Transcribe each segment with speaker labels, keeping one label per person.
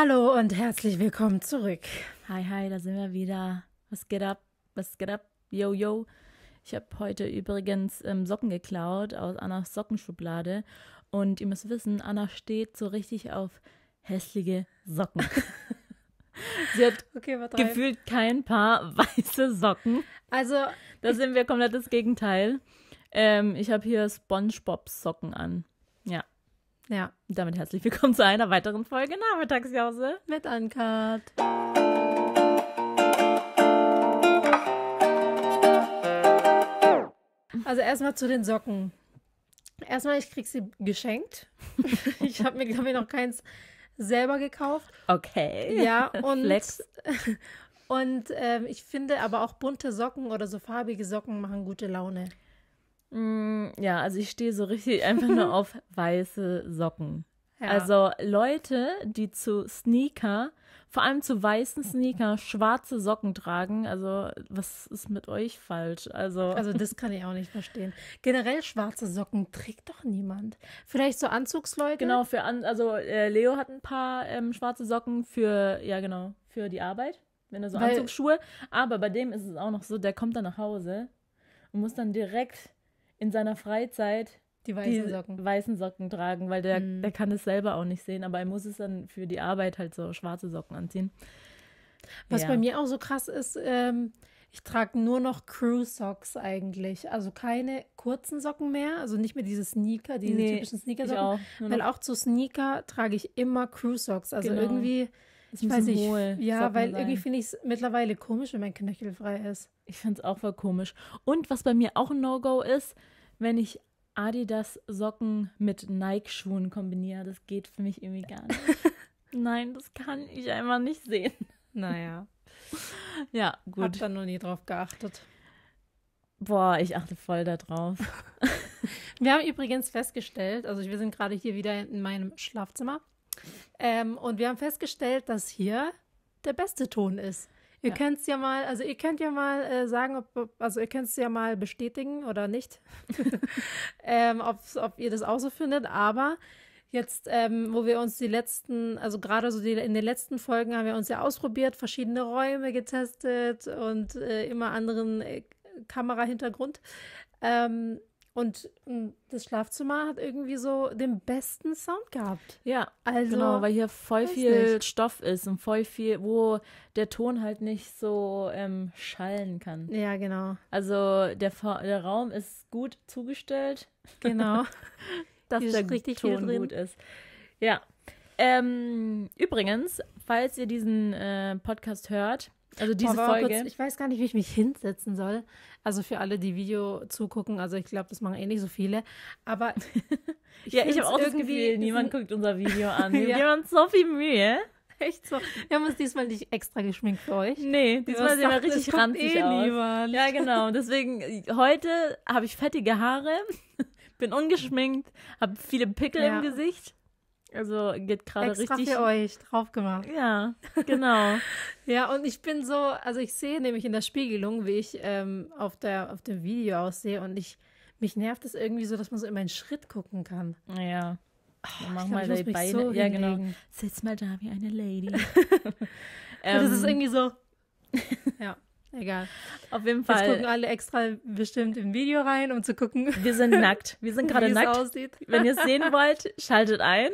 Speaker 1: Hallo und herzlich willkommen zurück. Hi, hi, da sind wir wieder. Was geht ab? Was geht ab? Yo, yo. Ich habe heute übrigens ähm, Socken geklaut aus Annas Sockenschublade. Und ihr müsst wissen, Anna steht so richtig auf hässliche Socken. Sie hat okay, gefühlt kein paar weiße Socken. Also, da sind wir komplett das Gegenteil. Ähm, ich habe hier SpongeBob-Socken an. Ja, damit herzlich willkommen zu einer weiteren Folge Nachmittagsjause mit Ankat. Also erstmal zu den Socken. Erstmal, ich krieg sie geschenkt. ich habe mir, glaube ich, noch keins selber gekauft. Okay. Ja, und, Flex. und ähm, ich finde aber auch bunte Socken oder so farbige Socken machen gute Laune. Mm, ja, also ich stehe so richtig einfach nur auf weiße Socken. Ja. Also Leute, die zu Sneaker, vor allem zu weißen Sneaker, schwarze Socken tragen, also was ist mit euch falsch? Also, also das kann ich auch nicht verstehen. Generell schwarze Socken trägt doch niemand. Vielleicht so Anzugsleute? Genau, für an, also äh, Leo hat ein paar ähm, schwarze Socken für, ja genau, für die Arbeit, wenn er so Weil, Anzugsschuhe. Aber bei dem ist es auch noch so, der kommt dann nach Hause und muss dann direkt in seiner Freizeit die weißen, die Socken. weißen Socken tragen, weil der, mhm. der kann es selber auch nicht sehen, aber er muss es dann für die Arbeit halt so schwarze Socken anziehen. Was ja. bei mir auch so krass ist, ähm, ich trage nur noch Crew Socks eigentlich. Also keine kurzen Socken mehr, also nicht mehr diese Sneaker, diese nee, typischen Sneaker Socken. Auch, weil auch zu Sneaker trage ich immer Crew Socks. Also genau. irgendwie das ich weiß nicht. Hohl, ja, weil irgendwie finde ich es mittlerweile komisch, wenn mein Knöchel frei ist. Ich finde es auch voll komisch. Und was bei mir auch ein No-Go ist, wenn ich Adidas Socken mit Nike Schuhen kombiniere, das geht für mich irgendwie gar nicht. Nein, das kann ich einfach nicht sehen. Naja. ja, gut. Hab da noch nie drauf geachtet. Boah, ich achte voll darauf. wir haben übrigens festgestellt, also wir sind gerade hier wieder in meinem Schlafzimmer ähm, und wir haben festgestellt, dass hier der beste Ton ist. Ihr ja. könnt es ja mal, also ihr könnt ja mal äh, sagen, ob, also ihr könnt es ja mal bestätigen oder nicht, ähm, ob, ihr das auch so findet. Aber jetzt, ähm, wo wir uns die letzten, also gerade so die, in den letzten Folgen haben wir uns ja ausprobiert, verschiedene Räume getestet und äh, immer anderen äh, Kamerahintergrund. Ähm, und ähm, das Schlafzimmer hat irgendwie so den besten Sound gehabt. Ja, also, genau, weil hier voll viel nicht. Stoff ist und voll viel, wo der Ton halt nicht so ähm, schallen kann. Ja, genau. Also der, der Raum ist gut zugestellt. Genau. dass hier der richtig Ton gut ist. Ja. Ähm, übrigens, falls ihr diesen äh, Podcast hört, also diese Boah, Folge. Kurz, ich weiß gar nicht, wie ich mich hinsetzen soll. Also für alle, die Video zugucken, also ich glaube, das machen eh nicht so viele. Aber ich ja, ich habe auch das Gefühl, niemand guckt unser Video an. Wir ja. geben so viel Mühe. Echt so. Wir haben uns diesmal nicht extra geschminkt für euch. Nee, diesmal sehen wir richtig ranzig eh aus. Niemand. Ja, genau. Deswegen, heute habe ich fettige Haare, bin ungeschminkt, habe viele Pickel ja. im Gesicht. Also geht gerade richtig. Extra für euch drauf gemacht. Ja, genau. ja, und ich bin so, also ich sehe nämlich in der Spiegelung, wie ich ähm, auf, der, auf dem Video aussehe und ich, mich nervt es irgendwie so, dass man so in meinen Schritt gucken kann. Ja. Oh, mach glaub, mal deine Beine. So ja, genau. Sitz mal da wie eine Lady.
Speaker 2: ähm, das ist ähm, irgendwie
Speaker 1: so. ja. Egal. Auf jeden Fall. Jetzt gucken alle extra bestimmt im Video rein, um zu gucken. Wir sind nackt. Wir sind gerade nackt. Aussieht. Wenn ihr es sehen wollt, schaltet ein.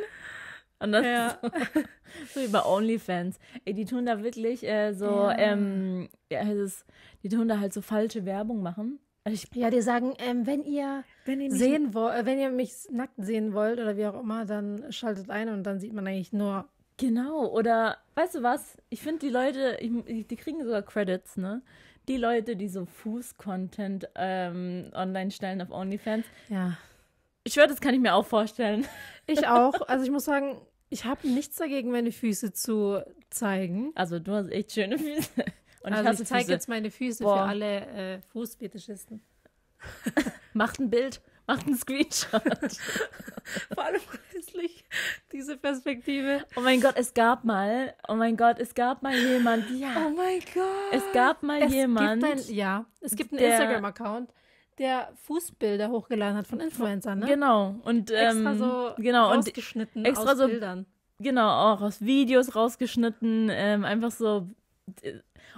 Speaker 1: Und das ja. so, so über OnlyFans. Ey, die tun da wirklich äh, so, ja. ähm, ja, es, die tun da halt so falsche Werbung machen. Also ich, ja, die sagen, ähm, wenn ihr, wenn ihr sehen wollt, äh, wenn ihr mich nackt sehen wollt oder wie auch immer, dann schaltet ein und dann sieht man eigentlich nur Genau, oder weißt du was? Ich finde die Leute, ich, die kriegen sogar Credits, ne? Die Leute, die so Fuß-Content ähm, online stellen auf OnlyFans. Ja. Ich schwöre, das kann ich mir auch vorstellen. Ich auch. Also ich muss sagen, ich habe nichts dagegen, meine Füße zu zeigen. Also du hast echt schöne Füße. Und also ich, ich zeige jetzt meine Füße Boah. für alle äh, Fußfetischisten. Macht ein Bild macht einen Screenshot. Vor allem hässlich, diese Perspektive. Oh mein Gott, es gab mal, oh mein Gott, es gab mal jemand, ja. Oh mein Gott. Es gab mal es jemand. Ein, ja, es gibt einen Instagram-Account der Fußbilder hochgeladen hat von Influencern, ne? Genau. Und ähm, extra so genau, rausgeschnitten und extra aus so, Bildern. Genau, auch aus Videos rausgeschnitten, ähm, einfach so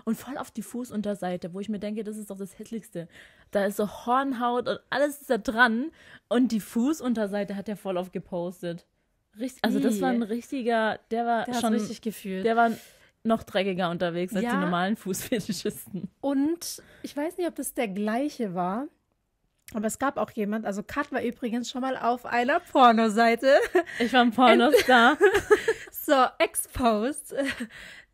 Speaker 1: und voll auf die Fußunterseite, wo ich mir denke, das ist doch das Hässlichste. Da ist so Hornhaut und alles ist da dran und die Fußunterseite hat er voll auf gepostet. Richtig, also das war ein richtiger, der war der schon richtig gefühlt. Der war noch dreckiger unterwegs als die normalen Fußfetischisten. Und ich weiß nicht, ob das der gleiche war. Aber es gab auch jemand, also Kat war übrigens schon mal auf einer Pornoseite. Ich war ein Pornostar. so, exposed.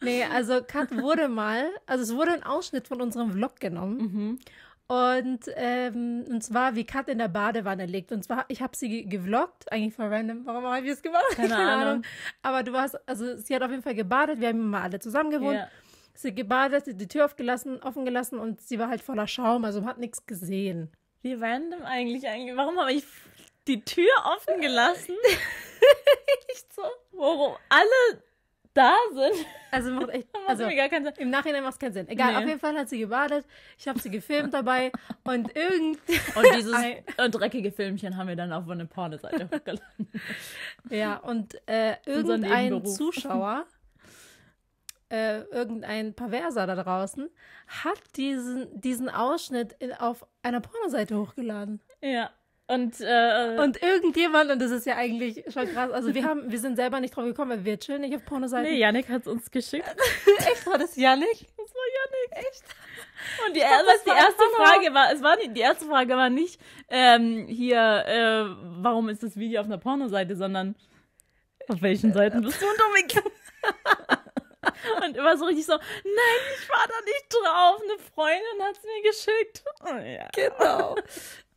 Speaker 1: Nee, also Kat wurde mal, also es wurde ein Ausschnitt von unserem Vlog genommen. Mhm. Und, ähm, und zwar, wie Kat in der Badewanne liegt. Und zwar, ich habe sie gevloggt, eigentlich voll random. Warum habe ich es gemacht? Keine, Keine Ahnung. Ahnung. Aber du warst, also sie hat auf jeden Fall gebadet. Wir haben immer alle zusammen gewohnt. Yeah. Sie gebadet, die Tür aufgelassen, offen gelassen und sie war halt voller Schaum, also hat nichts gesehen. Wie random eigentlich eigentlich. Warum habe ich die Tür offen gelassen? Nicht so. Warum? Alle da sind. Also macht echt also, macht also Im Nachhinein macht es keinen Sinn. Egal, nee. auf jeden Fall hat sie gebadet, ich habe sie gefilmt dabei und irgend. Und dieses dreckige Filmchen haben wir dann auf eine Pornoseite hochgeladen. Ja, und äh, irgendein Zuschauer. Äh, irgendein Perverser da draußen hat diesen, diesen Ausschnitt in, auf einer Pornoseite hochgeladen. Ja, und, äh, und irgendjemand, und das ist ja eigentlich schon krass, also wir haben, wir sind selber nicht drauf gekommen, weil wir chillen nicht auf Pornoseiten. Nee, Yannick hat es uns geschickt. Echt? War das Yannick? Das war Yannick. Echt?
Speaker 2: Und die, glaub, die erste Frage
Speaker 1: war, es war die, erste Frage war nicht ähm, hier, äh, warum ist das Video auf einer Pornoseite, sondern auf welchen Seiten bist du unterwegs? Und immer so richtig so, nein, ich war da nicht drauf. Eine Freundin hat es mir geschickt. Oh, ja. Genau.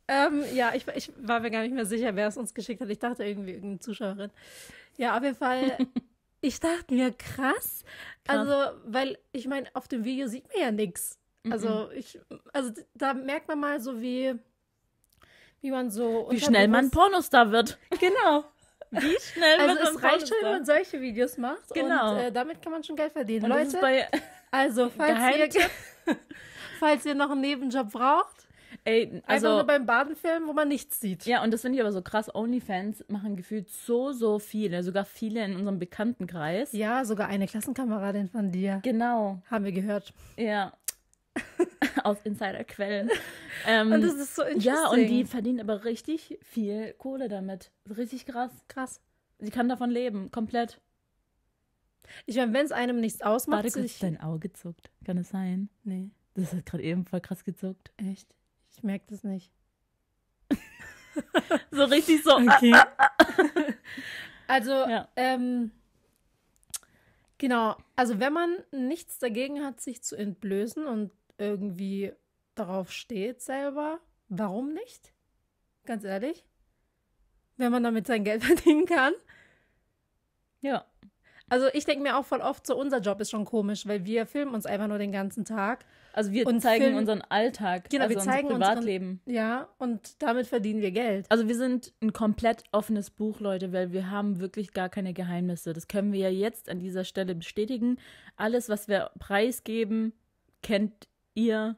Speaker 1: Ähm, ja, ich, ich, war mir gar nicht mehr sicher, wer es uns geschickt hat. Ich dachte irgendwie irgendeine Zuschauerin. Ja, auf jeden Fall. ich dachte mir, krass. krass. Also, weil ich meine, auf dem Video sieht man ja nichts. Mhm. Also, ich, also da merkt man mal so, wie, wie man so. Wie schnell man Pornostar wird. Genau. Wie schnell also wird Also, es reicht schon, wenn man solche Videos macht. Genau. Und äh, damit kann man schon Geld verdienen. Und Leute, also, falls ihr, falls ihr noch einen Nebenjob braucht, Ey, also Einfach nur beim Badenfilm, wo man nichts sieht. Ja, und das finde ich aber so krass. OnlyFans machen gefühlt so, so viele, sogar viele in unserem Bekanntenkreis. Ja, sogar eine Klassenkameradin von dir. Genau. Haben wir gehört. Ja. Aus Insiderquellen. ähm, und das ist so interessant. Ja, und die verdienen aber richtig viel Kohle damit. Richtig krass. Krass. Sie kann davon leben, komplett. Ich meine, wenn es einem nichts ausmacht. Warte kurz, dein Auge zuckt. Kann es sein? Nee. Das hat gerade eben voll krass gezuckt. Echt? Ich merke das nicht. so richtig so. Ah, okay. Ah, ah. also, ja. ähm, genau. Also, wenn man nichts dagegen hat, sich zu entblößen und irgendwie darauf steht selber, warum nicht? Ganz ehrlich. Wenn man damit sein Geld verdienen kann. Ja. Also ich denke mir auch voll oft, so unser Job ist schon komisch, weil wir filmen uns einfach nur den ganzen Tag. Also wir und zeigen filmen, unseren Alltag, genau, also wir zeigen unser Privatleben. Unseren, ja, und damit verdienen wir Geld. Also wir sind ein komplett offenes Buch, Leute, weil wir haben wirklich gar keine Geheimnisse. Das können wir ja jetzt an dieser Stelle bestätigen. Alles, was wir preisgeben, kennt ihr,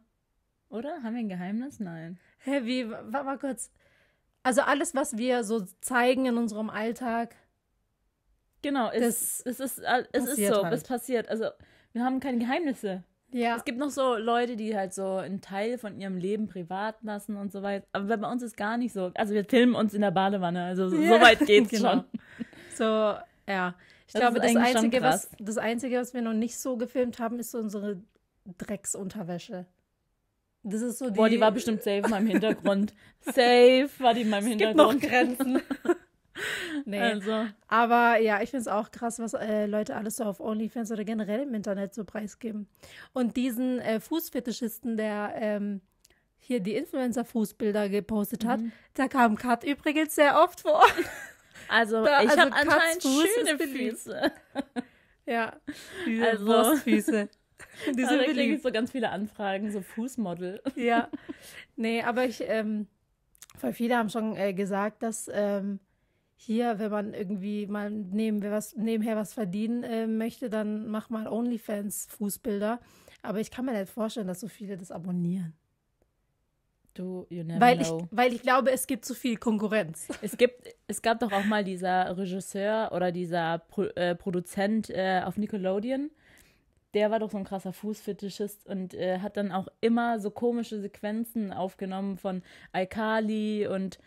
Speaker 1: oder? Haben wir ein Geheimnis? Nein. Hä, wie? Warte mal kurz. Also alles, was wir so zeigen in unserem Alltag Genau, es, es ist, es ist so, halt. es passiert. Also, wir haben keine Geheimnisse. Ja. Es gibt noch so Leute, die halt so einen Teil von ihrem Leben privat lassen und so weiter. Aber bei uns ist gar nicht so. Also wir filmen uns in der Badewanne, also so, ja. so weit geht's genau. schon. So, ja. Ich das glaube, das Einzige, was, das Einzige, was wir noch nicht so gefilmt haben, ist so unsere Drecksunterwäsche. Das ist so die. Boah, die war bestimmt safe in meinem Hintergrund. safe war die in meinem es Hintergrund. Gibt noch Grenzen. nee. Also. Aber ja, ich finde es auch krass, was äh, Leute alles so auf OnlyFans oder generell im Internet so preisgeben. Und diesen äh, Fußfetischisten, der ähm, hier die Influencer-Fußbilder gepostet mhm. hat, da kam Kat übrigens sehr oft vor. Also, da, ich also habe anscheinend Fuß schöne Füße. ja, diese also. Wurstfüße. Die also sind aber beliebt. so ganz viele Anfragen, so Fußmodel. Ja, nee, aber ich, ähm, voll viele haben schon äh, gesagt, dass ähm, hier, wenn man irgendwie mal neben, was, nebenher was verdienen äh, möchte, dann mach mal OnlyFans-Fußbilder. Aber ich kann mir nicht vorstellen, dass so viele das abonnieren. Du, you never weil know. Ich, weil ich glaube, es gibt zu viel Konkurrenz. Es, gibt, es gab doch auch mal dieser Regisseur oder dieser Pro, äh, Produzent äh, auf Nickelodeon. Der war doch so ein krasser Fußfetischist und äh, hat dann auch immer so komische Sequenzen aufgenommen von Alkali und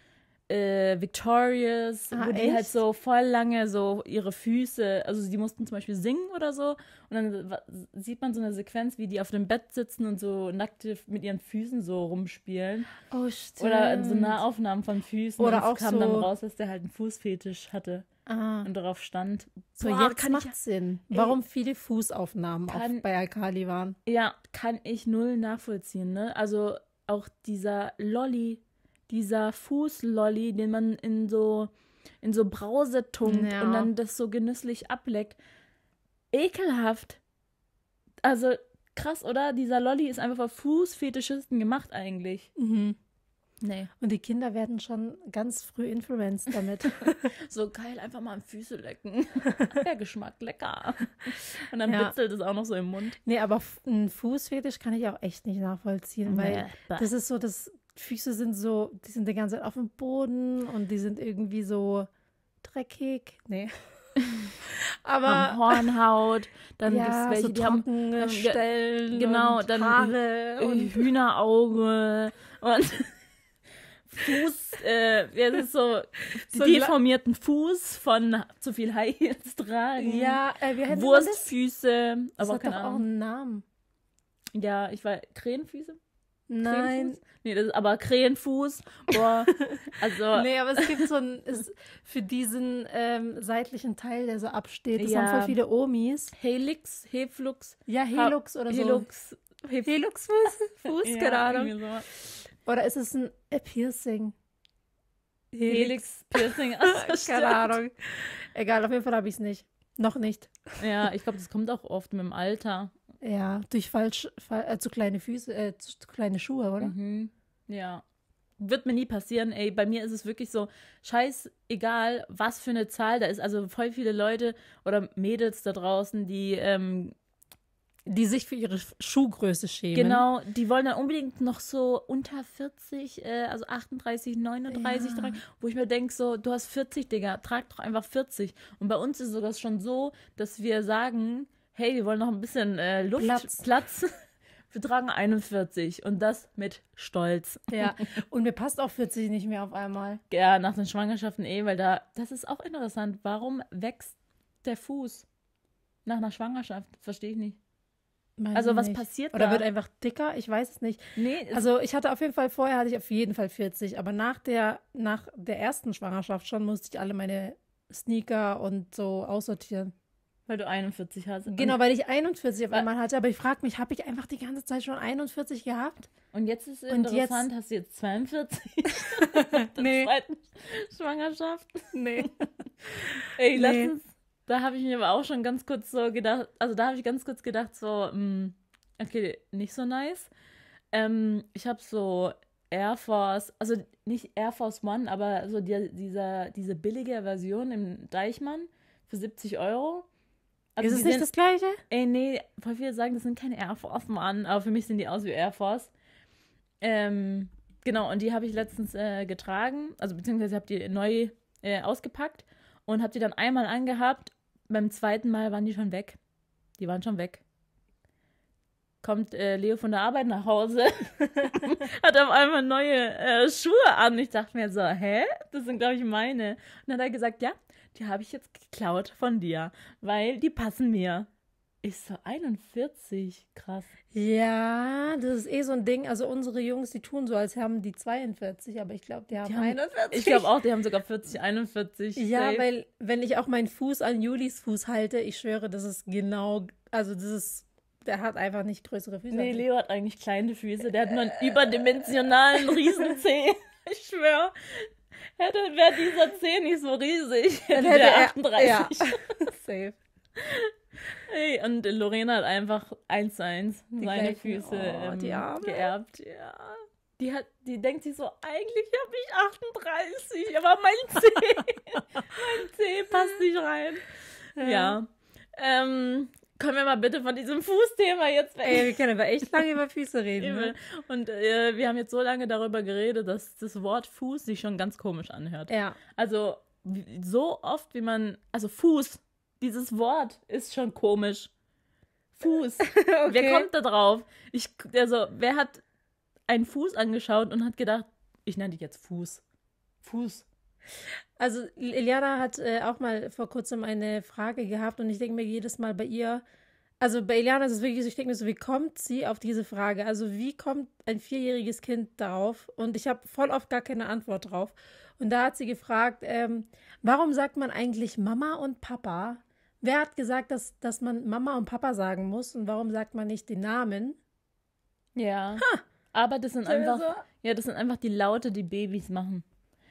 Speaker 1: äh, Victorious, ah, wo die halt so voll lange so ihre Füße, also die mussten zum Beispiel singen oder so. Und dann sieht man so eine Sequenz, wie die auf dem Bett sitzen und so nackt mit ihren Füßen so rumspielen. Oh, stimmt. Oder so Nahaufnahmen von Füßen. Oder auch kam so dann raus, dass der halt einen Fußfetisch hatte. Ah. Und darauf stand. So, boah, jetzt macht ich, Sinn. Ey, warum viele Fußaufnahmen kann, auf, bei Alkali waren. Ja, kann ich null nachvollziehen, ne? Also auch dieser Lolly dieser Fußlolli, den man in so, in so Brause tunkt ja. und dann das so genüsslich ableckt. Ekelhaft. Also krass, oder? Dieser Lolli ist einfach auf Fußfetischisten gemacht eigentlich. Mhm. Nee. Und die Kinder werden schon ganz früh influenced damit. so geil, einfach mal am Füße lecken. Der Geschmack, lecker. Und dann ja. es auch noch so im Mund. Nee, aber einen Fußfetisch kann ich auch echt nicht nachvollziehen, weil das ist so das Füße sind so, die sind die ganze Zeit auf dem Boden und die sind irgendwie so dreckig. Nee. Aber Hornhaut, dann ja, gibt es welche, so die haben ähm, Stellen, genau, dann Haare äh, und Hühnerauge und Fuß, äh, das ist so, so deformierten Fuß von zu viel High jetzt tragen. Ja, äh, wir hätten Wurstfüße, das? aber das hat keine doch Ahnung. auch einen Namen. Ja, ich war Krähenfüße. Nein. Krähenfuß? Nee, das ist aber Krähenfuß. Boah. Also. nee, aber es gibt so ein, ist für diesen ähm, seitlichen Teil, der so absteht, das ja. haben voll viele Omis. Helix, Heflux. Ja, Helux oder Helux, so. Helux. Heluxfuß? Fuß, ja, keine So. Oder ist es ein äh, Piercing?
Speaker 2: Helix, Piercing. Also, keine Ahnung.
Speaker 1: Egal, auf jeden Fall habe ich es nicht. Noch nicht. Ja, ich glaube, das kommt auch oft mit dem Alter. Ja, durch falsch, äh, zu kleine Füße, äh, zu, zu kleine Schuhe, oder? Mhm. Ja. Wird mir nie passieren, ey. Bei mir ist es wirklich so, scheiß egal, was für eine Zahl da ist. Also voll viele Leute oder Mädels da draußen, die ähm, die sich für ihre Schuhgröße schämen. Genau, die wollen dann unbedingt noch so unter 40, äh, also 38, 39 ja. tragen, wo ich mir denke, so, du hast 40, Digga, trag doch einfach 40. Und bei uns ist sogar schon so, dass wir sagen, hey, wir wollen noch ein bisschen äh, Luft, Platz. Platz. Wir tragen 41 und das mit Stolz. Ja, und mir passt auch 40 nicht mehr auf einmal. Ja, nach den Schwangerschaften eh, weil da, das ist auch interessant. Warum wächst der Fuß nach einer Schwangerschaft? Verstehe ich nicht. Meine also was nicht. passiert Oder da? wird einfach dicker? Ich weiß es nicht. Nee, also ich hatte auf jeden Fall, vorher hatte ich auf jeden Fall 40, aber nach der, nach der ersten Schwangerschaft schon musste ich alle meine Sneaker und so aussortieren. Weil du 41 hast. Genau, weil ich 41 auf einmal hatte. Aber ich frage mich, habe ich einfach die ganze Zeit schon 41 gehabt? Und jetzt ist und interessant, jetzt... hast du jetzt 42? nee. Zweiten Schwangerschaft? Nee. Ey, nee. Uns, da habe ich mir aber auch schon ganz kurz so gedacht, also da habe ich ganz kurz gedacht, so, mh, hm, okay, nicht so nice. Ähm, ich habe so Air Force, also nicht Air Force One, aber so die, dieser, diese billige Version im Deichmann für 70 Euro also ist es nicht sind, das gleiche? Ey, nee, voll viele sagen, das sind keine Air Force, Mann. Aber für mich sehen die aus wie Air Force. Ähm, genau, und die habe ich letztens äh, getragen. Also beziehungsweise habe die neu äh, ausgepackt und habe die dann einmal angehabt. Beim zweiten Mal waren die schon weg. Die waren schon weg. Kommt äh, Leo von der Arbeit nach Hause, hat auf einmal neue äh, Schuhe an. Ich dachte mir so, hä? Das sind, glaube ich, meine. Und dann hat er gesagt, ja, die habe ich jetzt geklaut von dir, weil die passen mir. Ich so 41, krass. Ja, das ist eh so ein Ding. Also unsere Jungs, die tun so, als haben die 42, aber ich glaube, die haben, die haben 41. Ich glaube auch, die haben sogar 40, 41. Ja, safe. weil wenn ich auch meinen Fuß an Julis Fuß halte, ich schwöre, das ist genau, also das ist der hat einfach nicht größere Füße. Nee, Leo hat eigentlich kleine Füße. Der hat nur einen äh. überdimensionalen Riesenzeh. Ich schwöre hätte, wäre dieser Zeh nicht so riesig, hätte, hätte der 38. Er, ja. Safe. Ey, und Lorena hat einfach eins zu eins seine gleichen, Füße oh, ähm, geerbt. Ja. Die, hat, die denkt sich so, eigentlich habe ich 38, aber mein C, mein Zeh passt nicht rein. Ja. ja. Ähm, können wir mal bitte von diesem Fußthema jetzt weg? Ey, wir können aber echt lange über Füße reden. Ne? Und äh, wir haben jetzt so lange darüber geredet, dass das Wort Fuß sich schon ganz komisch anhört. Ja. Also so oft, wie man, also Fuß, dieses Wort ist schon komisch. Fuß. okay. Wer kommt da drauf? Ich, also, wer hat einen Fuß angeschaut und hat gedacht, ich nenne dich jetzt Fuß. Fuß. Also Iliana hat äh, auch mal vor kurzem eine Frage gehabt und ich denke mir jedes Mal bei ihr, also bei Iliana ist es wirklich so, ich denke mir so, wie kommt sie auf diese Frage? Also wie kommt ein vierjähriges Kind darauf? Und ich habe voll oft gar keine Antwort drauf. Und da hat sie gefragt, ähm, warum sagt man eigentlich Mama und Papa? Wer hat gesagt, dass, dass man Mama und Papa sagen muss? Und warum sagt man nicht den Namen? Ja. Ha! Aber das sind einfach, ja, das sind einfach die Laute, die Babys machen.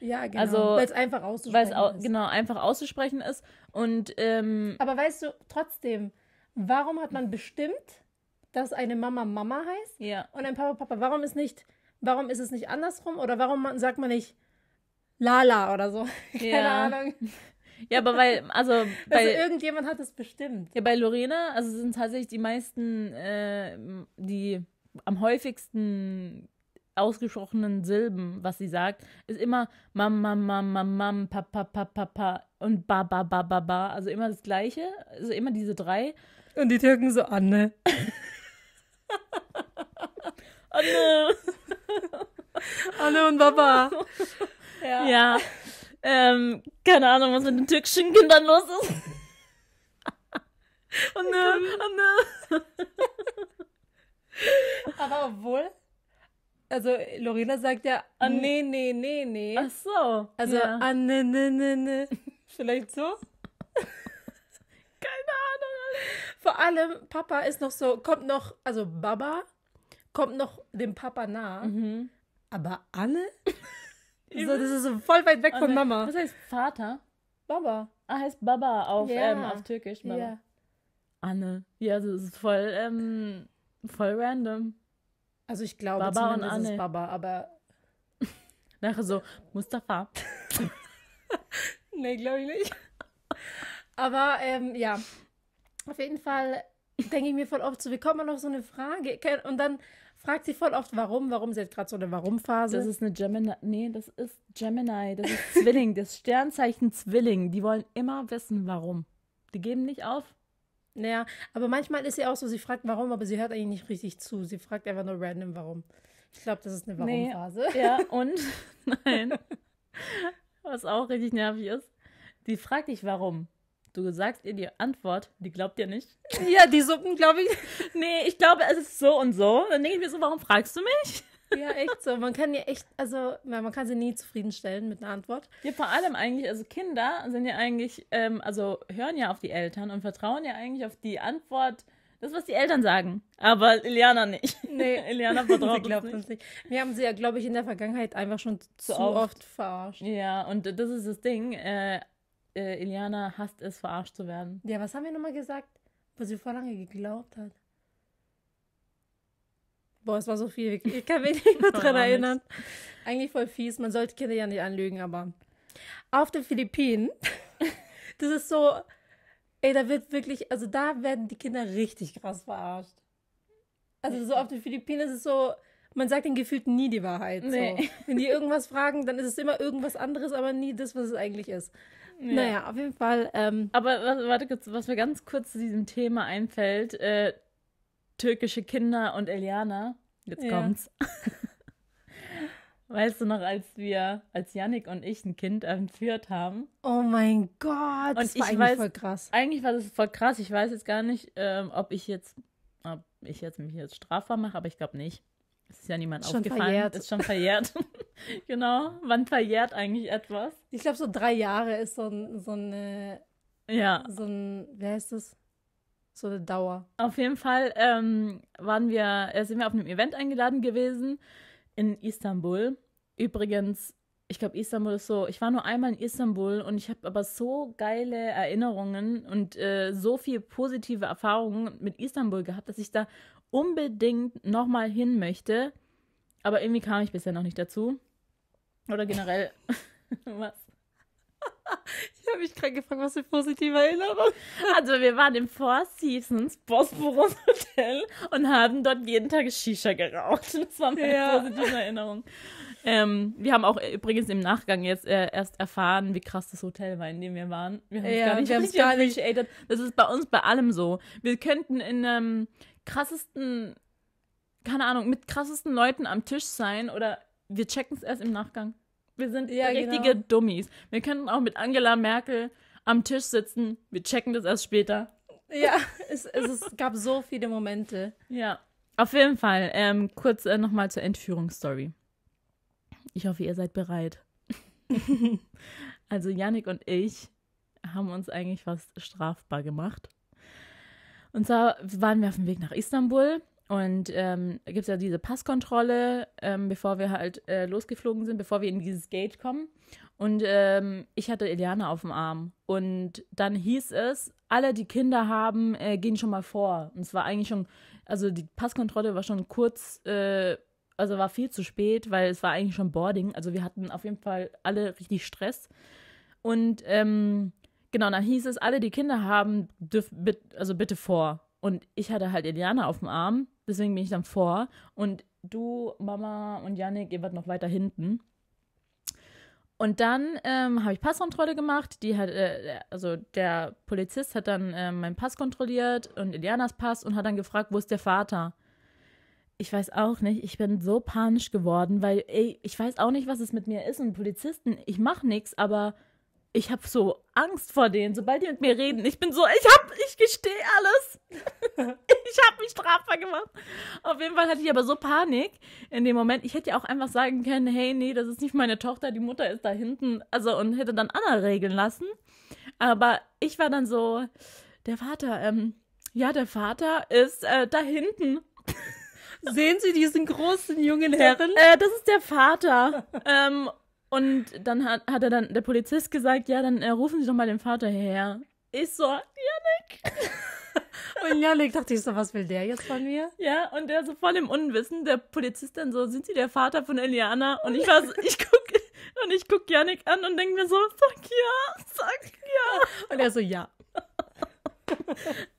Speaker 1: Ja, genau. Also, weil es einfach auszusprechen ist. Genau, einfach auszusprechen ist. Und, ähm, Aber weißt du, trotzdem, warum hat man bestimmt, dass eine Mama Mama heißt ja. und ein Papa Papa? Warum ist, nicht, warum ist es nicht andersrum oder warum sagt man nicht Lala oder so? Keine ja. Ahnung. Ja, aber weil, also. also bei, also irgendjemand hat es bestimmt. Ja, bei Lorena, also sind tatsächlich die meisten, äh, die am häufigsten ausgesprochenen Silben, was sie sagt, ist immer mam mam mam mam mam pa pa pa pa pa und ba ba ba ba ba, also immer das gleiche, also immer diese drei und die Türken so Anne. Anne. Anne und Baba. ja. ja. Ähm, keine Ahnung, was mit den türkischen Kindern los ist. Anne, Anne. Aber obwohl also Lorena sagt ja, ah, nee, nee, nee, nee. Ach so. Also, ja. ah, nee, nee, ne, nee, nee. Vielleicht so? Keine Ahnung. Vor allem, Papa ist noch so, kommt noch, also Baba kommt noch dem Papa nah, mhm. aber Anne? so, das ist so voll weit weg Anne. von also, Mama. Was heißt Vater? Baba. Ah, heißt Baba auf, ja. ähm, auf Türkisch. Baba. Ja. Anne. Ja, das ist voll, ähm, voll random. Also ich glaube Baba zumindest und Anne. Baba, aber... Nachher so, Mustafa. nee, glaube ich nicht. Aber ähm, ja, auf jeden Fall denke ich mir voll oft so, wie kommt man noch so eine Frage? Und dann fragt sie voll oft, warum, warum. Sie hat gerade so eine Warum-Phase. Das ist eine Gemini. Nee, das ist Gemini. Das ist Zwilling. Das Sternzeichen Zwilling. Die wollen immer wissen, warum. Die geben nicht auf. Naja, aber manchmal ist sie auch so, sie fragt warum, aber sie hört eigentlich nicht richtig zu. Sie fragt einfach nur random warum. Ich glaube, das ist eine Warum-Phase. Nee, ja, und? Nein. Was auch richtig nervig ist. Die fragt dich warum. Du sagst ihr die Antwort, die glaubt ihr nicht. Ja, die Suppen, glaube ich. Nee, ich glaube, es ist so und so. Dann denke ich mir so, warum fragst du mich? Ja, echt so. Man kann ja echt, also man kann sie nie zufriedenstellen mit einer Antwort. Ja, vor allem eigentlich, also Kinder sind ja eigentlich, ähm, also hören ja auf die Eltern und vertrauen ja eigentlich auf die Antwort, das, was die Eltern sagen. Aber Iliana nicht. Nee, Iliana vertraut glaubt uns, nicht. nicht. Wir haben sie ja, glaube ich, in der Vergangenheit einfach schon zu, oft. oft. verarscht. Ja, und das ist das Ding. Äh, äh, Eliana hasst es, verarscht zu werden. Ja, was haben wir nochmal gesagt? Was sie vor lange geglaubt hat. Boah, es war so viel. Ich kann mich nicht mehr oh, dran erinnern. Eigentlich voll fies. Man sollte Kinder ja nicht anlügen, aber. Auf den Philippinen, das ist so. Ey, da wird wirklich. Also da werden die Kinder richtig krass verarscht. Also so auf den Philippinen ist es so. Man sagt den gefühlt nie die Wahrheit. Nee. So. Wenn die irgendwas fragen, dann ist es immer irgendwas anderes, aber nie das, was es eigentlich ist. Ja. Naja, auf jeden Fall. Ähm, aber warte kurz, was mir ganz kurz zu diesem Thema einfällt, äh, türkische Kinder und Eliana. Jetzt ja. kommt's. weißt du noch, als wir, als Yannick und ich ein Kind entführt haben? Oh mein Gott, und das war eigentlich weiß, voll krass. Eigentlich war das voll krass. Ich weiß jetzt gar nicht, ähm, ob ich jetzt, ob ich jetzt mich jetzt strafbar mache, aber ich glaube nicht. Es ist ja niemand schon aufgefallen. Verjährt. Ist schon verjährt. genau. Wann verjährt eigentlich etwas? Ich glaube, so drei Jahre ist so, ein, so eine. Ja. So ein, wer ist das? So eine Dauer. Auf jeden Fall ähm, waren wir, äh, sind wir auf einem Event eingeladen gewesen in Istanbul. Übrigens, ich glaube, Istanbul ist so, ich war nur einmal in Istanbul und ich habe aber so geile Erinnerungen und äh, so viel positive Erfahrungen mit Istanbul gehabt, dass ich da unbedingt nochmal hin möchte. Aber irgendwie kam ich bisher noch nicht dazu. Oder generell. was? ich habe mich gerade gefragt, was für positive Erinnerung. Also wir waren im Four Seasons Bosporus Hotel und haben dort jeden Tag Shisha geraucht. Das war meine ja. positive Erinnerung. Ähm, wir haben auch übrigens im Nachgang jetzt äh, erst erfahren, wie krass das Hotel war, in dem wir waren. Wir haben es ja, gar nicht, wir richtig nicht. appreciated. Das ist bei uns bei allem so. Wir könnten in einem ähm, krassesten, keine Ahnung, mit krassesten Leuten am Tisch sein oder wir checken es erst im Nachgang. Wir sind ja, richtige genau. Dummies. Wir könnten auch mit Angela Merkel am Tisch sitzen. Wir checken das erst später. Ja, es, es, es gab so viele Momente. Ja, auf jeden Fall. Ähm, kurz äh, nochmal zur Entführungsstory. Ich hoffe, ihr seid bereit. also Yannick und ich haben uns eigentlich fast strafbar gemacht. Und zwar waren wir auf dem Weg nach Istanbul und ähm, gibt es ja diese Passkontrolle, ähm, bevor wir halt äh, losgeflogen sind, bevor wir in dieses Gate kommen. Und ähm, ich hatte Eliana auf dem Arm. Und dann hieß es, alle, die Kinder haben, äh, gehen schon mal vor. Und es war eigentlich schon, also die Passkontrolle war schon kurz, äh, also war viel zu spät, weil es war eigentlich schon Boarding. Also wir hatten auf jeden Fall alle richtig Stress. Und ähm, genau, dann hieß es, alle, die Kinder haben, dürf, also bitte vor. Und ich hatte halt Eliana auf dem Arm Deswegen bin ich dann vor. Und du, Mama und Yannick, ihr wart noch weiter hinten. Und dann ähm, habe ich Passkontrolle gemacht. Die hat, äh, also der Polizist hat dann äh, meinen Pass kontrolliert und Ilianas Pass und hat dann gefragt, wo ist der Vater? Ich weiß auch nicht. Ich bin so panisch geworden, weil ey, ich weiß auch nicht, was es mit mir ist und Polizisten. Ich mache nichts, aber ich habe so Angst vor denen, sobald die mit mir reden. Ich bin so, ich hab, ich gestehe alles. ich habe mich strafbar gemacht. Auf jeden Fall hatte ich aber so Panik in dem Moment. Ich hätte ja auch einfach sagen können, hey, nee, das ist nicht meine Tochter, die Mutter ist da hinten. Also und hätte dann Anna regeln lassen. Aber ich war dann so, der Vater, ähm, ja, der Vater ist äh, da hinten. Sehen Sie diesen großen jungen Herren? Der, äh, das ist der Vater. ähm, und dann hat, hat er dann der Polizist gesagt, ja, dann äh, rufen Sie doch mal den Vater her. Ich so, Janik. Und Janik dachte ich so, was will der jetzt von mir? Ja, und der so voll im Unwissen, der Polizist dann so, sind Sie der Vater von Eliana? Und ich war so, ich gucke und ich guck Janik an und denke mir so, sag ja, sag ja. Und er so, ja.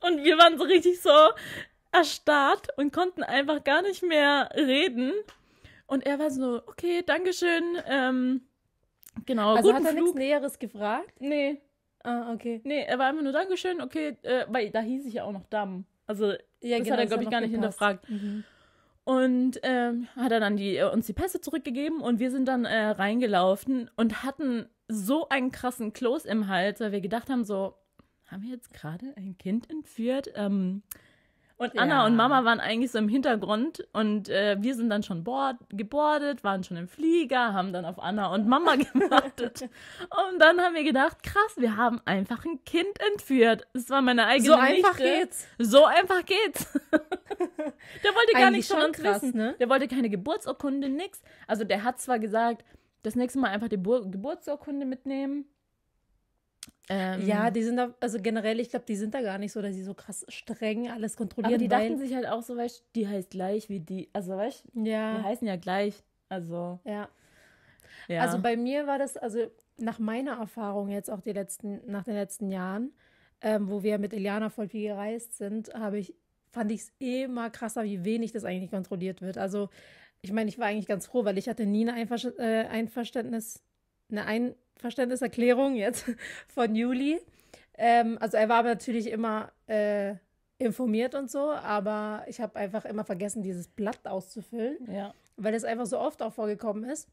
Speaker 1: Und wir waren so richtig so erstarrt und konnten einfach gar nicht mehr reden. Und er war so, okay, Dankeschön. Ähm, genau. Also hat er Flug. nichts Näheres gefragt? Nee. Ah, okay. Nee, er war einfach nur Dankeschön, okay, äh, weil da hieß ich ja auch noch Damm. Also ja, das genau, hat er, glaube ich, gar nicht gepasst. hinterfragt. Mhm. Und ähm, hat er dann die, äh, uns die Pässe zurückgegeben und wir sind dann äh, reingelaufen und hatten so einen krassen Kloß im Hals, weil wir gedacht haben, so, haben wir jetzt gerade ein Kind entführt? Ähm, und Anna ja. und Mama waren eigentlich so im Hintergrund und äh, wir sind dann schon board, gebordet, waren schon im Flieger, haben dann auf Anna und Mama gewartet. und dann haben wir gedacht, krass, wir haben einfach ein Kind entführt. Das war meine eigene So Nichte. einfach geht's. So einfach geht's. der wollte gar nichts von uns krass, wissen. Ne? Der wollte keine Geburtsurkunde, nix. Also der hat zwar gesagt, das nächste Mal einfach die Bur Geburtsurkunde mitnehmen. Ähm, ja, die sind da, also generell, ich glaube, die sind da gar nicht so, dass sie so krass streng alles kontrollieren. Aber die dachten sich halt auch so, weißt du, die heißt gleich wie die, also weißt ja. die heißen ja gleich, also. Ja. ja. Also bei mir war das, also nach meiner Erfahrung jetzt auch die letzten, nach den letzten Jahren, ähm, wo wir mit Eliana voll viel gereist sind, habe ich, fand ich es immer krasser, wie wenig das eigentlich kontrolliert wird. Also ich meine, ich war eigentlich ganz froh, weil ich hatte nie ein Einversch äh, Einverständnis eine Einverständniserklärung jetzt von Juli. Ähm, also er war natürlich immer äh, informiert und so, aber ich habe einfach immer vergessen, dieses Blatt auszufüllen, ja. weil es einfach so oft auch vorgekommen ist.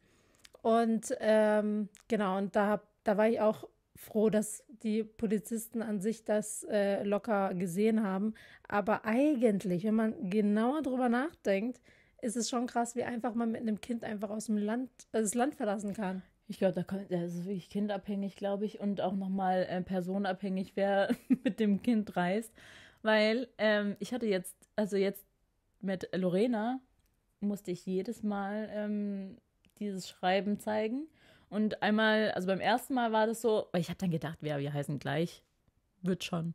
Speaker 1: Und ähm, genau, und da, hab, da war ich auch froh, dass die Polizisten an sich das äh, locker gesehen haben. Aber eigentlich, wenn man genauer drüber nachdenkt, ist es schon krass, wie einfach man mit einem Kind einfach aus dem Land, also das Land verlassen kann. Ich glaube, da kommt, das ist wirklich kindabhängig, glaube ich, und auch nochmal äh, personenabhängig, wer mit dem Kind reist. Weil ähm, ich hatte jetzt, also jetzt mit Lorena musste ich jedes Mal ähm, dieses Schreiben zeigen. Und einmal, also beim ersten Mal war das so, weil ich habe dann gedacht, wer, wir heißen gleich, wird schon.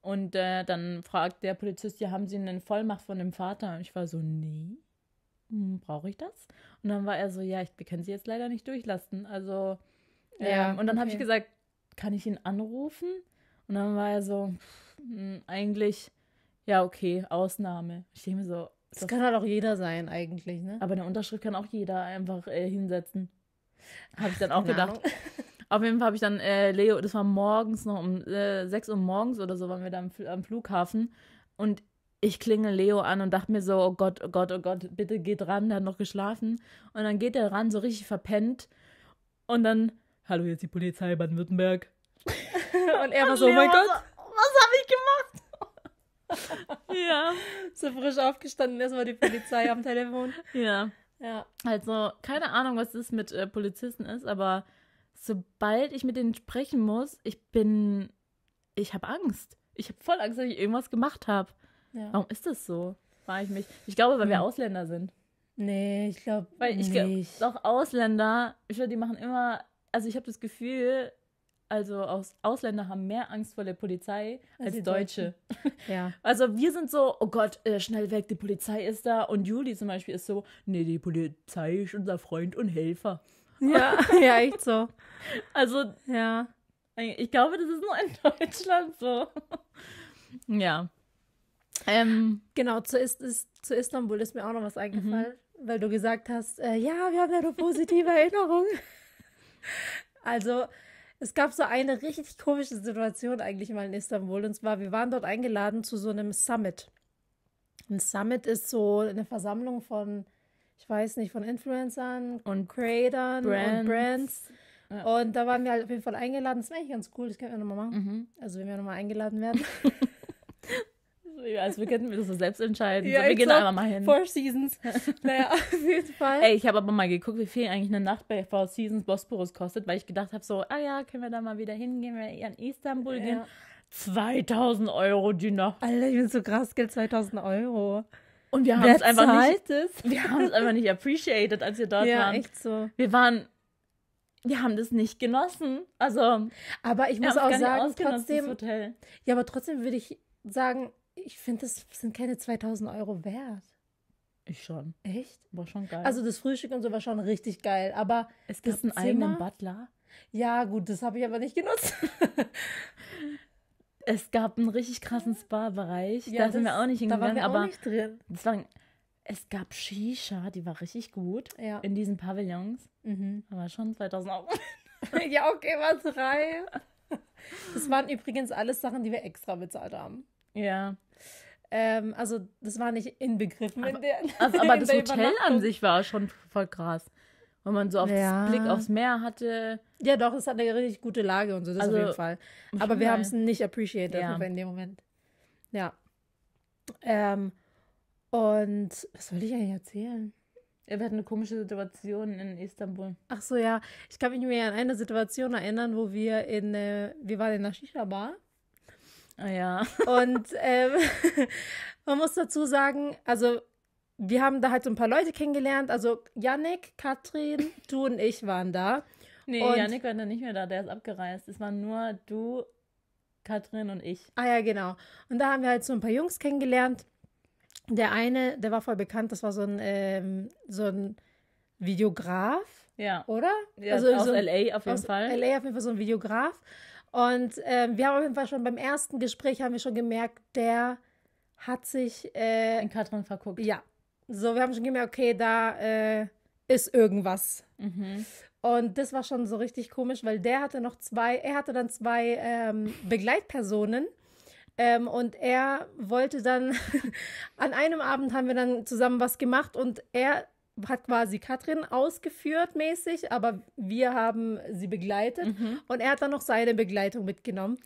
Speaker 1: Und äh, dann fragt der Polizist, ja, haben Sie eine Vollmacht von dem Vater? Und ich war so, nee. Hm, brauche ich das? Und dann war er so, ja, ich, wir können sie jetzt leider nicht durchlassen. Also, ja, ähm, und dann okay. habe ich gesagt, kann ich ihn anrufen? Und dann war er so, mh, hm, eigentlich, ja, okay, Ausnahme. Ich denke mir so, das, das kann halt auch jeder sein, eigentlich, ne? Aber eine Unterschrift kann auch jeder einfach äh, hinsetzen. Habe ich dann auch gedacht. Auf jeden Fall habe ich dann äh, Leo, das war morgens noch um äh, 6 Uhr morgens oder so, waren wir da am, am Flughafen. Und ich klingel Leo an und dachte mir so, oh Gott, oh Gott, oh Gott, bitte geht ran, der hat noch geschlafen. Und dann geht er ran, so richtig verpennt. Und dann, hallo, jetzt die Polizei Baden-Württemberg. und er war so, oh mein Gott. So, was habe ich gemacht? ja. So frisch aufgestanden, erstmal die Polizei am Telefon. Ja. Ja. Also, keine Ahnung, was das mit äh, Polizisten ist, aber sobald ich mit denen sprechen muss, ich bin, ich habe Angst. Ich habe voll Angst, dass ich irgendwas gemacht habe. Ja. Warum ist das so? Frage ich mich. Ich glaube, weil hm. wir Ausländer sind. Nee, ich glaube nicht. Glaub, doch Ausländer, ich glaube, die machen immer, also ich habe das Gefühl, also aus, Ausländer haben mehr Angst vor der Polizei als, als Deutsche. ja. Also wir sind so, oh Gott, äh, schnell weg, die Polizei ist da. Und Juli zum Beispiel ist so, nee, die Polizei ist unser Freund und Helfer. Ja, ja, echt so. Also, ja. Ich glaube, das ist nur in Deutschland so. ja. Ähm, genau, zu, ist, ist, zu Istanbul ist mir auch noch was mhm. eingefallen, mhm. weil du gesagt hast, äh, ja, wir haben ja nur positive Erinnerungen. also, es gab so eine richtig komische Situation eigentlich mal in Istanbul. Und zwar, wir waren dort eingeladen zu so einem Summit. Ein Summit ist so eine Versammlung von, ich weiß nicht, von Influencern und Creators und Brands. Ja. Und da waren wir halt auf jeden Fall eingeladen. Das ist eigentlich ganz cool, das können wir nochmal machen. Mhm. Also, wenn wir nochmal eingeladen werden. Also wir könnten das so selbst entscheiden. Ja, so, wir gehen einfach mal hin. Four Seasons. Naja, auf jeden Fall. Ey, ich habe aber mal geguckt, wie viel eigentlich eine Nacht bei Four Seasons Bosporus kostet, weil ich gedacht habe so, ah ja, können wir da mal wieder hingehen, wenn wir in Istanbul ja. gehen. 2000 Euro die Nacht. Alter, ich bin so krass, Geld 2000 Euro. Und wir haben es einfach nicht. Es? Wir haben es einfach nicht appreciated, als wir dort ja, waren. Ja, echt so. Wir waren wir haben das nicht genossen. Also, aber ich muss auch sagen, trotzdem. Ja, aber trotzdem würde ich sagen, ich finde, das sind keine 2000 Euro wert. Ich schon. Echt? War schon geil. Also das Frühstück und so war schon richtig geil, aber es gibt einen Zimmer? eigenen Butler. Ja, gut, das habe ich aber nicht genutzt. es gab einen richtig krassen Spa-Bereich. Ja, da das, sind wir auch nicht hingegangen, da waren wir aber nicht drin. Das war, es gab Shisha, die war richtig gut ja. in diesen Pavillons. Mhm. Aber schon 2000 Euro. ja, okay, was rein. Das waren übrigens alles Sachen, die wir extra bezahlt haben. Ja, ähm, also das war nicht inbegriffen. Aber, in der, also, aber das Hotel an sich war schon voll krass. Wenn man so auf ja. Blick aufs Meer hatte. Ja, doch, es hat eine richtig gute Lage und so, das also, auf jeden Fall. Aber wir haben es nicht appreciated ja. in dem Moment. Ja. Ähm, und was soll ich eigentlich erzählen? Wir hatten eine komische Situation in Istanbul. Ach so, ja. Ich kann mich mir an eine Situation erinnern, wo wir in, äh, wir waren in der Shisha-Bar Ah, ja. Und ähm, man muss dazu sagen, also wir haben da halt so ein paar Leute kennengelernt. Also Yannick, Katrin, du und ich waren da. Nee, und Yannick war dann nicht mehr da, der ist abgereist. Es waren nur du, Katrin und ich. Ah ja, genau. Und da haben wir halt so ein paar Jungs kennengelernt. Der eine, der war voll bekannt, das war so ein, ähm, so ein Videograf. Ja. Oder? Ja, also aus so ein, LA auf jeden aus Fall. LA auf jeden Fall so ein Videograf. Und äh, wir haben auf jeden Fall schon beim ersten Gespräch haben wir schon gemerkt, der hat sich äh, in Katrin verguckt. Ja. So, wir haben schon gemerkt, okay, da äh, ist irgendwas. Mhm. Und das war schon so richtig komisch, weil der hatte noch zwei, er hatte dann zwei ähm, Begleitpersonen. Ähm, und er wollte dann, an einem Abend haben wir dann zusammen was gemacht und er hat quasi Katrin ausgeführt mäßig, aber wir haben sie begleitet mhm. und er hat dann noch seine Begleitung mitgenommen.